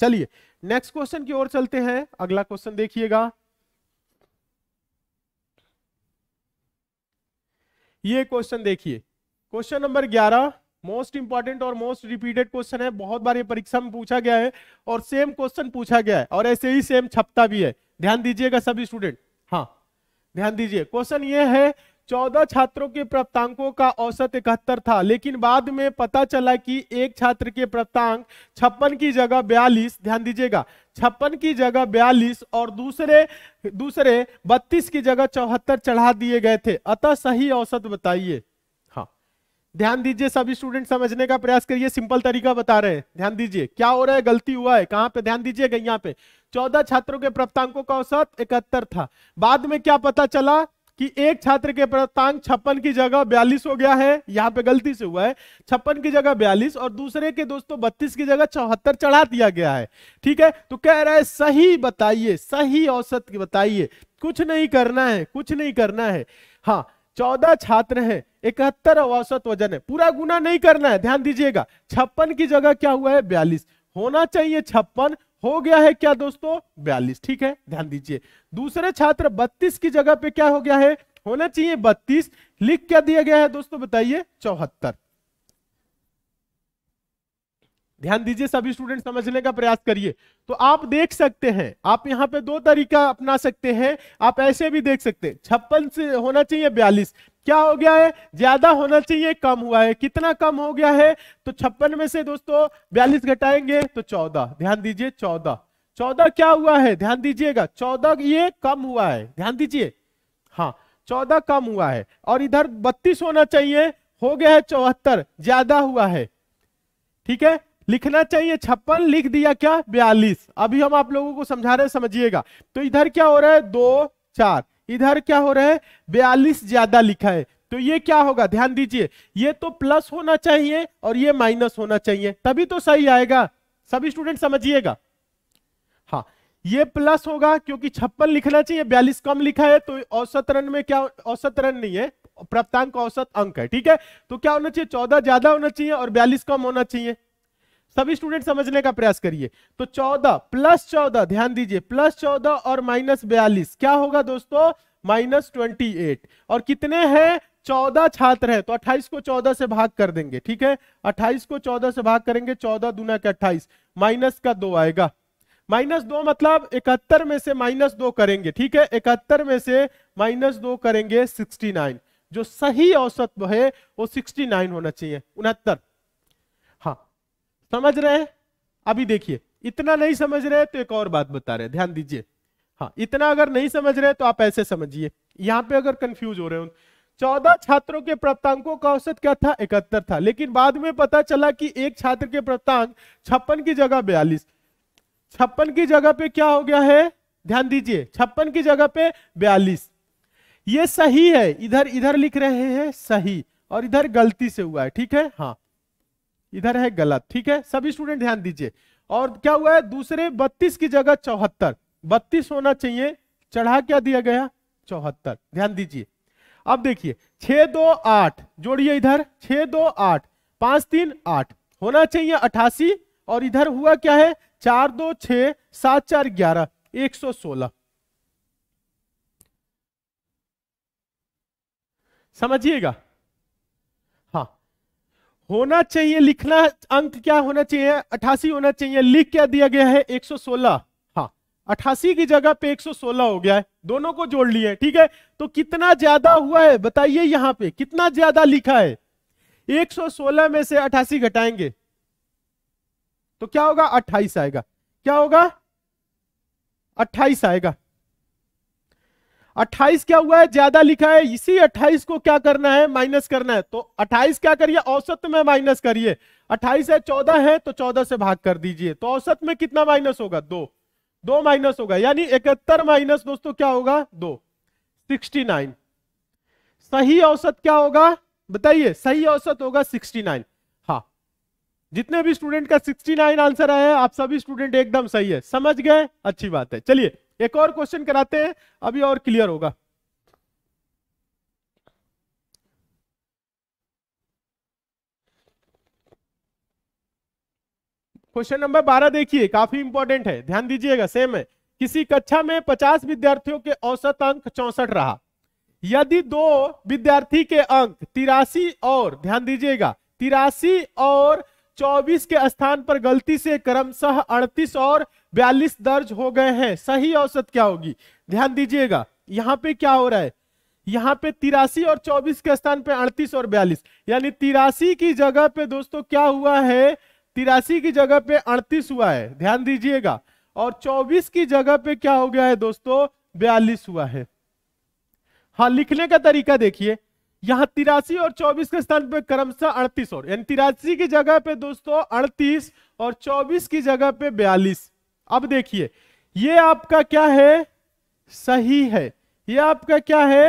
चलिए नेक्स्ट क्वेश्चन की ओर चलते हैं अगला क्वेश्चन देखिएगा ये क्वेश्चन देखिए क्वेश्चन नंबर ग्यारह मोस्ट इंपॉर्टेंट और मोस्ट रिपीटेड क्वेश्चन है बहुत बार ये परीक्षा में पूछा गया है और सेम क्वेश्चन पूछा गया है और ऐसे ही सेम छपता भी है ध्यान दीजिएगा सभी स्टूडेंट हाँ ध्यान दीजिए क्वेश्चन ये है चौदह छात्रों के प्राप्तांकों का औसत इकहत्तर था लेकिन बाद में पता चला कि एक छात्र के प्राप्तांक छप्पन की जगह बयालीस ध्यान दीजिएगा छप्पन की जगह बयालीस और दूसरे दूसरे बत्तीस की जगह चौहत्तर चढ़ा दिए गए थे अतः सही औसत बताइए ध्यान दीजिए सभी स्टूडेंट समझने का प्रयास करिए सिंपल तरीका बता रहे हैं ध्यान दीजिए क्या हो रहा है गलती हुआ है कहां पे ध्यान दीजिएगा यहाँ पे चौदह छात्रों के प्राप्तांकों का औसत इकहत्तर था बाद में क्या पता चला कि एक छात्र के प्राप्तांक छप्पन की जगह बयालीस हो गया है यहाँ पे गलती से हुआ है छप्पन की जगह बयालीस और दूसरे के दोस्तों बत्तीस की जगह चौहत्तर चढ़ा दिया गया है ठीक है तो कह रहा है सही बताइए सही औसत बताइए कुछ नहीं करना है कुछ नहीं करना है हाँ चौदह छात्र हैं इकहत्तर औसत वजन है पूरा गुना नहीं करना है ध्यान दीजिएगा छप्पन की जगह क्या हुआ है बयालीस होना चाहिए छप्पन हो गया है क्या दोस्तों बयालीस ठीक है ध्यान दीजिए दूसरे छात्र बत्तीस की जगह पे क्या हो गया है होना चाहिए बत्तीस लिख क्या दिया गया है दोस्तों बताइए चौहत्तर ध्यान दीजिए सभी स्टूडेंट समझने का प्रयास करिए तो आप देख सकते हैं आप यहाँ पे दो तरीका अपना सकते हैं आप ऐसे भी देख सकते हैं छप्पन से होना चाहिए बयालीस क्या हो गया है ज्यादा होना चाहिए कम हुआ है कितना कम हो गया है तो छप्पन में से दोस्तों बयालीस घटाएंगे तो चौदह ध्यान दीजिए चौदह चौदह क्या हुआ है ध्यान दीजिएगा चौदह ये कम हुआ है ध्यान दीजिए हाँ चौदह कम हुआ है और इधर बत्तीस होना चाहिए हो गया है चौहत्तर ज्यादा हुआ है ठीक है लिखना चाहिए छप्पन लिख दिया क्या बयालीस अभी हम आप लोगों को समझा रहे समझिएगा तो इधर क्या हो रहा है दो चार इधर क्या हो रहा है बयालीस ज्यादा लिखा है तो ये क्या होगा ध्यान दीजिए ये तो प्लस होना चाहिए और ये माइनस होना चाहिए तभी तो सही आएगा सभी स्टूडेंट समझिएगा हाँ ये प्लस होगा क्योंकि छप्पन लिखना चाहिए बयालीस कम लिखा है तो औसत रन में क्या औसत रन नहीं है प्राप्तांक औसत अंक है ठीक है तो क्या होना चाहिए चौदह ज्यादा होना चाहिए और बयालीस कम होना चाहिए सभी स्टूडेंट समझने का प्रयास करिए तो चौदह प्लस चौदह ध्यान दीजिए प्लस चौदह और माइनस बयालीस क्या होगा दोस्तों माइनस ट्वेंटी एट और कितने हैं चौदह छात्र हैं तो अट्ठाईस को चौदह से भाग कर देंगे ठीक है अट्ठाईस को चौदह से भाग करेंगे चौदह दूना के अट्ठाईस माइनस का दो आएगा माइनस दो मतलब इकहत्तर में से माइनस दो करेंगे ठीक है इकहत्तर में से माइनस दो करेंगे सिक्सटी नाइन जो सही औसत है वो सिक्सटी नाइन होना चाहिए उनहत्तर समझ रहे हैं अभी देखिए इतना नहीं समझ रहे तो एक और बात बता रहे ध्यान दीजिए हाँ इतना अगर नहीं समझ रहे तो आप ऐसे समझिए यहाँ पे अगर कंफ्यूज हो रहे हो चौदह छात्रों के प्राप्तांकों का औसत क्या था इकहत्तर था लेकिन बाद में पता चला कि एक छात्र के प्राप्तांक छप्पन की जगह बयालीस छप्पन की जगह पे क्या हो गया है ध्यान दीजिए छप्पन की जगह पे बयालीस ये सही है इधर इधर लिख रहे हैं सही और इधर गलती से हुआ है ठीक है हाँ इधर है गलत ठीक है सभी स्टूडेंट ध्यान दीजिए और क्या हुआ है दूसरे बत्तीस की जगह चौहत्तर बत्तीस होना चाहिए चढ़ा क्या दिया गया चौहत्तर ध्यान दीजिए अब देखिए छह दो आठ जोड़िए इधर छह दो आठ पांच तीन आठ होना चाहिए अठासी और इधर हुआ क्या है चार दो छ सात चार ग्यारह एक सौ सोलह समझिएगा होना चाहिए लिखना अंक क्या होना चाहिए अठासी होना चाहिए लिख क्या दिया गया है 116 हाँ अठासी की जगह पे 116 हो गया है दोनों को जोड़ लिए ठीक है तो कितना ज्यादा हुआ है बताइए यहां पे कितना ज्यादा लिखा है 116 में से अठासी घटाएंगे तो क्या होगा 28 आएगा क्या होगा 28 आएगा 28 क्या हुआ है ज्यादा लिखा है इसी 28 को क्या करना है माइनस करना है तो 28 क्या करिए औसत में माइनस करिए 28 है 14 है तो 14 से भाग कर दीजिए तो औसत में कितना माइनस होगा दो दो माइनस होगा यानी इकहत्तर माइनस दोस्तों क्या होगा दो सिक्सटी नाइन सही औसत क्या होगा बताइए सही औसत होगा सिक्सटी नाइन हाँ जितने भी स्टूडेंट का सिक्सटी नाइन आंसर आया है आप सभी स्टूडेंट एकदम सही है समझ गए अच्छी बात है चलिए एक और क्वेश्चन कराते हैं अभी और क्लियर होगा क्वेश्चन नंबर बारह देखिए काफी इंपॉर्टेंट है ध्यान दीजिएगा सेम है किसी कक्षा में पचास विद्यार्थियों के औसत अंक चौसठ रहा यदि दो विद्यार्थी के अंक तिरासी और ध्यान दीजिएगा तिरासी और चौबीस के स्थान पर गलती से क्रमशः अड़तीस और बयालीस दर्ज हो गए हैं सही औसत क्या होगी ध्यान दीजिएगा यहाँ पे क्या हो रहा है यहाँ पे तिरासी और चौबीस के स्थान पे अड़तीस और बयालीस यानी तिरासी की जगह पे दोस्तों क्या हुआ है तिरासी की जगह पे अड़तीस हुआ है ध्यान दीजिएगा और चौबीस की जगह पे क्या हो गया है दोस्तों बयालीस हुआ है हाँ लिखने का तरीका देखिए यहाँ तिरासी और चौबीस के स्थान पे क्रमशः अड़तीस और यानी तिरासी की जगह पे दोस्तों अड़तीस और चौबीस की जगह पे बयालीस अब देखिए ये आपका क्या है सही है ये आपका क्या है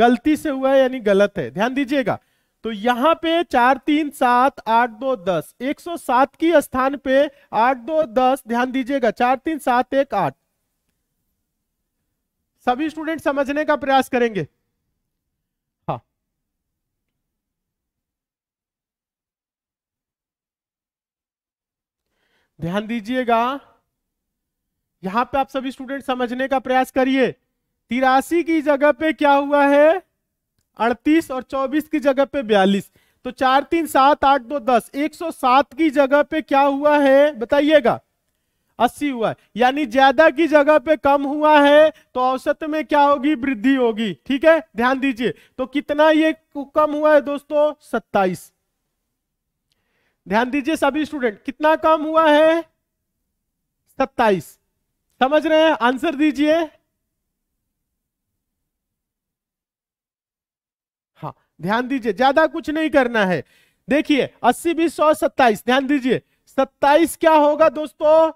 गलती से हुआ है यानी गलत है ध्यान दीजिएगा तो यहां पे चार तीन सात आठ दो दस एक सौ सात की स्थान पे आठ दो दस ध्यान दीजिएगा चार तीन सात एक आठ सभी स्टूडेंट समझने का प्रयास करेंगे हाँ ध्यान दीजिएगा यहां पे आप सभी स्टूडेंट समझने का प्रयास करिए तिरासी की जगह पे क्या हुआ है अड़तीस और चौबीस की जगह पे बयालीस तो चार तीन सात आठ दो दस एक सौ सात की जगह पे क्या हुआ है बताइएगा अस्सी हुआ है यानी ज्यादा की जगह पे कम हुआ है तो औसत में क्या होगी वृद्धि होगी ठीक है ध्यान दीजिए तो कितना ये कम हुआ है दोस्तों सत्ताईस ध्यान दीजिए सभी स्टूडेंट कितना कम हुआ है सत्ताईस समझ रहे हैं आंसर दीजिए हाँ ध्यान दीजिए ज्यादा कुछ नहीं करना है देखिए अस्सी बीस सौ सत्ताईस ध्यान दीजिए सत्ताईस क्या होगा दोस्तों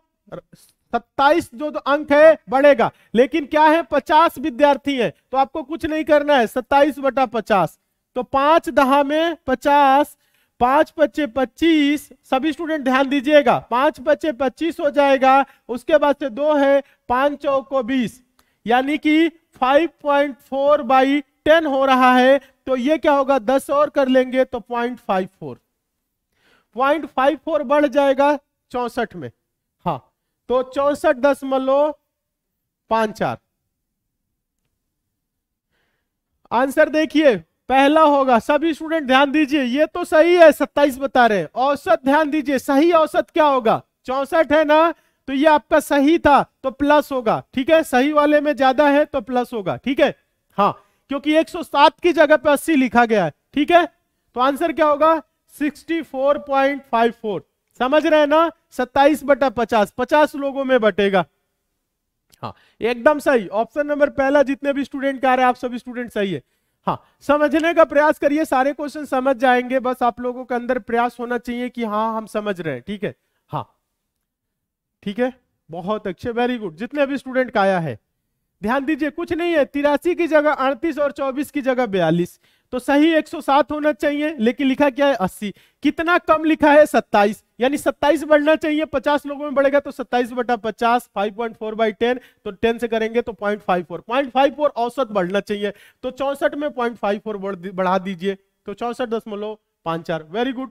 सत्ताईस जो तो अंक है बढ़ेगा लेकिन क्या है पचास विद्यार्थी हैं तो आपको कुछ नहीं करना है सत्ताईस बटा पचास तो पांच दहा में पचास पांच बच्चे पच्चीस सभी स्टूडेंट ध्यान दीजिएगा पांच बच्चे पच्चीस हो जाएगा उसके बाद से दो है पांच चौक को बीस यानी कि five point four by ten हो रहा है तो ये क्या होगा दस और कर लेंगे तो point five four point five four बढ़ जाएगा चौसठ में हाँ तो चौसठ दशमलव पांच चार आंसर देखिए पहला होगा सभी स्टूडेंट ध्यान दीजिए ये तो सही है सत्ताईस बता रहे औसत ध्यान दीजिए सही औसत क्या होगा चौसठ है ना तो ये आपका सही था तो प्लस होगा ठीक है सही वाले में ज्यादा है तो प्लस होगा ठीक है हाँ क्योंकि 107 की जगह पे 80 लिखा गया है ठीक है तो आंसर क्या होगा 64.54 समझ रहे हैं ना 27 बटा पचास पचास लोगों में बटेगा हाँ एकदम सही ऑप्शन नंबर पहला जितने भी स्टूडेंट कह रहे हैं आप सभी स्टूडेंट सही है हाँ समझने का प्रयास करिए सारे क्वेश्चन समझ जाएंगे बस आप लोगों के अंदर प्रयास होना चाहिए कि हाँ हम समझ रहे हैं ठीक है हाँ ठीक है बहुत अच्छे वेरी गुड जितने भी स्टूडेंट का आया है ध्यान दीजिए कुछ नहीं है तिरासी की जगह अड़तीस और चौबीस की जगह बयालीस तो सही 107 होना चाहिए लेकिन लिखा क्या है 80 कितना कम लिखा है 27 यानी 27 बढ़ना चाहिए 50 लोगों में बढ़ेगा तो 27 बटा 50 5.4 बाई 10 तो 10 से करेंगे तो 0.54 0.54 औसत बढ़ना चाहिए तो चौसठ में 0.54 बढ़ा दीजिए तो चौसठ दशमलव पांच चार वेरी गुड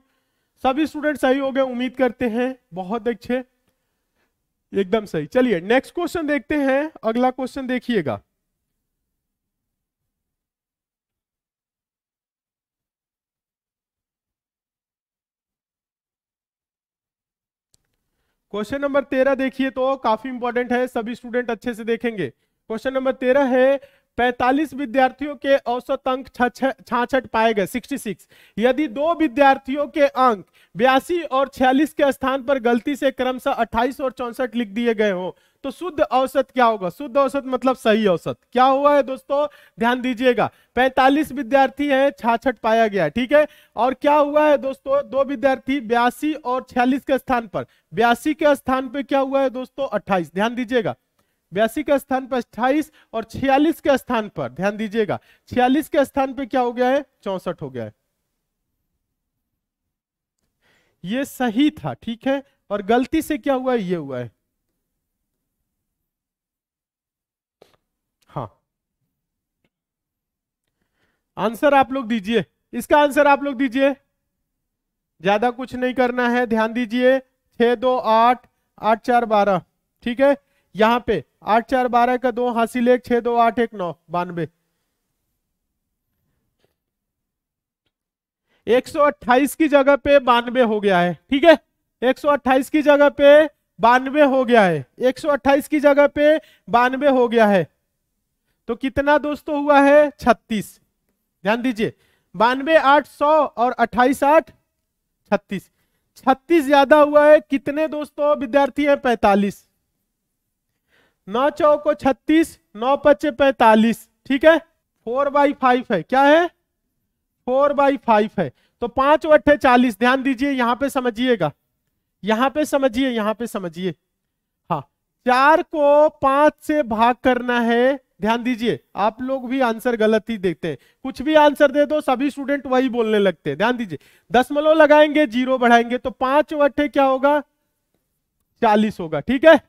सभी स्टूडेंट सही हो गए उम्मीद करते हैं बहुत अच्छे एकदम सही चलिए नेक्स्ट क्वेश्चन देखते हैं अगला क्वेश्चन देखिएगा क्वेश्चन नंबर तेरह देखिए तो काफी इंपॉर्टेंट है सभी स्टूडेंट अच्छे से देखेंगे क्वेश्चन नंबर तेरह है 45 विद्यार्थियों के औसत अंक छाछठ पाए गए 66 यदि दो विद्यार्थियों के अंक बयासी और 46 के स्थान पर गलती से क्रमशः अट्ठाईस और चौसठ लिख दिए गए हो तो शुद्ध औसत क्या होगा शुद्ध औसत मतलब सही औसत क्या हुआ है दोस्तों ध्यान दीजिएगा 45 विद्यार्थी हैं छाछठ पाया गया ठीक है और क्या हुआ है दोस्तों दो विद्यार्थी बयासी और छियालीस के स्थान पर बयासी के स्थान पर क्या हुआ है दोस्तों अट्ठाईस ध्यान दीजिएगा बयासी के स्थान पर अट्ठाईस और छियालीस के स्थान पर ध्यान दीजिएगा छियालीस के स्थान पर क्या हो गया है चौसठ हो गया है ये सही था ठीक है और गलती से क्या हुआ है ये हुआ है हाँ आंसर आप लोग दीजिए इसका आंसर आप लोग दीजिए ज्यादा कुछ नहीं करना है ध्यान दीजिए छह दो आठ आठ चार बारह ठीक है यहाँ पे आठ चार बारह का दो हासिल एक छह दो आठ एक नौ बानवे एक सौ अट्ठाईस की जगह पे बानवे हो गया है ठीक है एक सौ अट्ठाईस की जगह पे बानवे हो गया है एक सौ अट्ठाईस की जगह पे बानवे हो गया है तो कितना दोस्तों हुआ है छत्तीस ध्यान दीजिए बानवे आठ सौ और अट्ठाईस आठ छत्तीस छत्तीस ज्यादा हुआ है कितने दोस्तों विद्यार्थी हैं पैंतालीस नौ चौको छत्तीस नौ पच्चे पैतालीस ठीक है फोर बाई फाइव है क्या है फोर बाई फाइव है तो पांच अट्ठे चालीस ध्यान दीजिए यहां पे समझिएगा यहां पे समझिए यहां पे समझिए हाँ चार को पांच से भाग करना है ध्यान दीजिए आप लोग भी आंसर गलत ही देखते हैं कुछ भी आंसर दे दो सभी स्टूडेंट वही बोलने लगते हैं ध्यान दीजिए दसमलव लगाएंगे जीरो बढ़ाएंगे तो पांच अट्ठे क्या होगा चालीस होगा ठीक है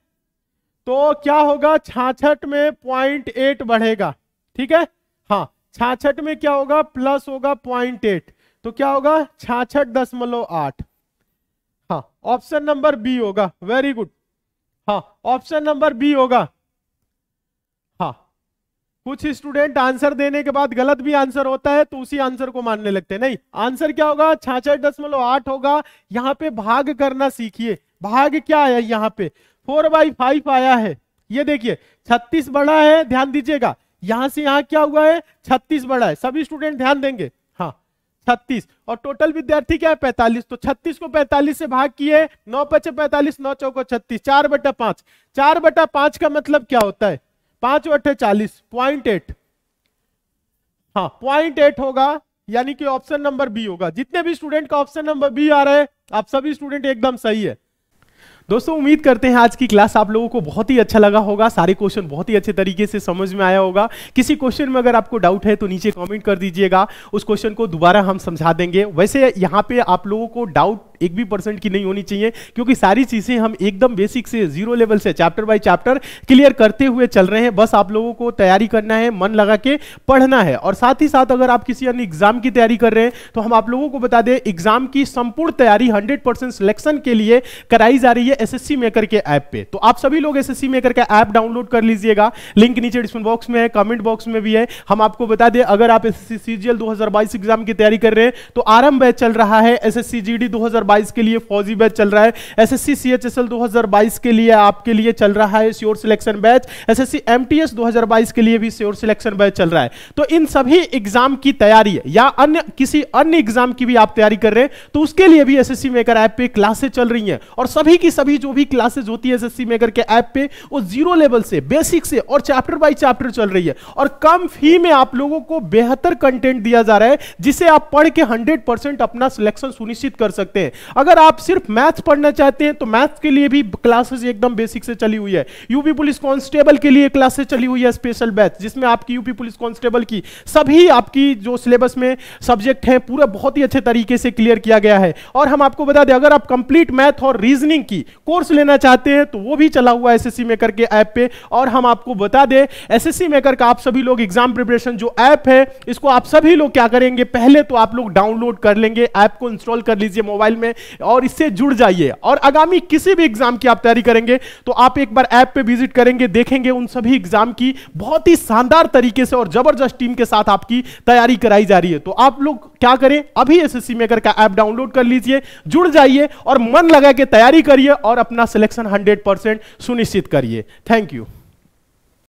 तो क्या होगा छाछठ में पॉइंट एट बढ़ेगा ठीक है हाँ छाछठ में क्या होगा प्लस होगा पॉइंट एट तो क्या होगा छाछठ दशमलव आठ हाँ ऑप्शन नंबर बी होगा वेरी गुड हाँ ऑप्शन नंबर बी होगा हाँ कुछ स्टूडेंट आंसर देने के बाद गलत भी आंसर होता है तो उसी आंसर को मानने लगते हैं नहीं आंसर क्या होगा छाछठ दशमलव आठ होगा यहाँ पे भाग करना सीखिए भाग क्या है यहाँ पे फोर बाई फाइव आया है ये देखिए छत्तीस बड़ा है ध्यान दीजिएगा यहां से यहां क्या हुआ है छत्तीस बड़ा है सभी स्टूडेंट ध्यान देंगे हाँ छत्तीस और टोटल विद्यार्थी क्या है पैंतालीस तो छत्तीस को पैंतालीस से भाग किए नौ पचे पैंतालीस नौ चौको छत्तीस चार बटा पांच चार बटा पांच का मतलब क्या होता है पांच बटे चालीस पॉइंट एट हाँ पॉइंट एट होगा यानी कि ऑप्शन नंबर बी होगा जितने भी स्टूडेंट का ऑप्शन नंबर बी आ रहा है आप सभी स्टूडेंट एकदम सही है दोस्तों उम्मीद करते हैं आज की क्लास आप लोगों को बहुत ही अच्छा लगा होगा सारे क्वेश्चन बहुत ही अच्छे तरीके से समझ में आया होगा किसी क्वेश्चन में अगर आपको डाउट है तो नीचे कमेंट कर दीजिएगा उस क्वेश्चन को दोबारा हम समझा देंगे वैसे यहाँ पे आप लोगों को डाउट एक भी परसेंट की नहीं होनी चाहिए क्योंकि सारी चीज़ें हम एकदम बेसिक से जीरो लेवल से चैप्टर बाय चैप्टर क्लियर करते हुए चल रहे हैं बस आप लोगों को तैयारी करना है मन लगा के पढ़ना है और साथ ही साथ अगर आप किसी अन्य एग्जाम की तैयारी कर रहे हैं तो हम आप लोगों को बता दें एग्जाम की संपूर्ण तैयारी हंड्रेड परसेंट सिलेक्शन के लिए कराई जा रही है एस मेकर के ऐप पे तो आप सभी लोग एस मेकर का ऐप डाउनलोड कर लीजिएगा लिंक नीचे डिस्क्रिप्शन बॉक्स में है कमेंट बॉक्स में भी है हम आपको बता दें अगर आप एस सीजीएल 2022 एग्जाम की तैयारी कर रहे हैं तो आरंभ चल रहा है एसएससी जीडी 2022 2022 के लिए फौजी बैच चल रहा है एस एस सी के लिए आपके लिए चल रहा है sure selection batch S S 2022 के लिए भी श्योर सिलेक्शन बैच चल रहा है तो इन सभी एग्जाम की तैयारी या अन्य किसी अन्य एग्जाम की भी आप तैयारी कर रहे हैं तो उसके लिए भी एस एसएससी मेकर ऐप पे क्लासेस चल रही है और सभी की सभी जो भी क्लासेज होती है एस एसएससी मेकर के ऐप पे वो जीरो लेवल से बेसिक से और चैप्टर बाई चैप्टर चल रही है और कम फी में आप लोगों को बेहतर कंटेंट दिया जा रहा है जिसे आप पढ़ के 100% अपना सिलेक्शन सुनिश्चित कर सकते हैं अगर आप सिर्फ मैथ्स पढ़ना चाहते हैं तो मैथ्स के लिए भी क्लासेस एकदम बेसिक से चली हुई है यूपी पुलिस कांस्टेबल के लिए क्लासेस चली हुई है स्पेशल बैच जिसमें आपकी यूपी पुलिस कांस्टेबल की सभी आपकी जो सिलेबस में सब्जेक्ट हैं पूरा बहुत ही अच्छे तरीके से क्लियर किया गया है और हम आपको बता दें अगर आप कंप्लीट मैथ और रीजनिंग की कोर्स लेना चाहते हैं तो वो भी चला हुआ है एसएससी मेकर के ऐप पे और हम आपको बता दें एसएससी मेकर का आप सभी लोग एग्जाम प्रिपरेशन जो ऐप है इसको आप सभी लोग क्या करेंगे पहले तो आप लोग डाउनलोड कर लेंगे ऐप को इंस्टॉल कर लीजिए मोबाइल में में और इससे जुड़ जाइए और आगामी किसी भी एग्जाम की आप तैयारी करेंगे तो आप एक बार ऐप पे विजिट करेंगे देखेंगे उन सभी एग्जाम की बहुत ही शानदार तरीके से और जबरदस्त टीम के साथ आपकी तैयारी कराई जा रही है तो आप लोग क्या करें अभी एस मेकर का ऐप डाउनलोड कर लीजिए जुड़ जाइए और मन लगा के तैयारी करिए और अपना सिलेक्शन हंड्रेड सुनिश्चित करिए थैंक यू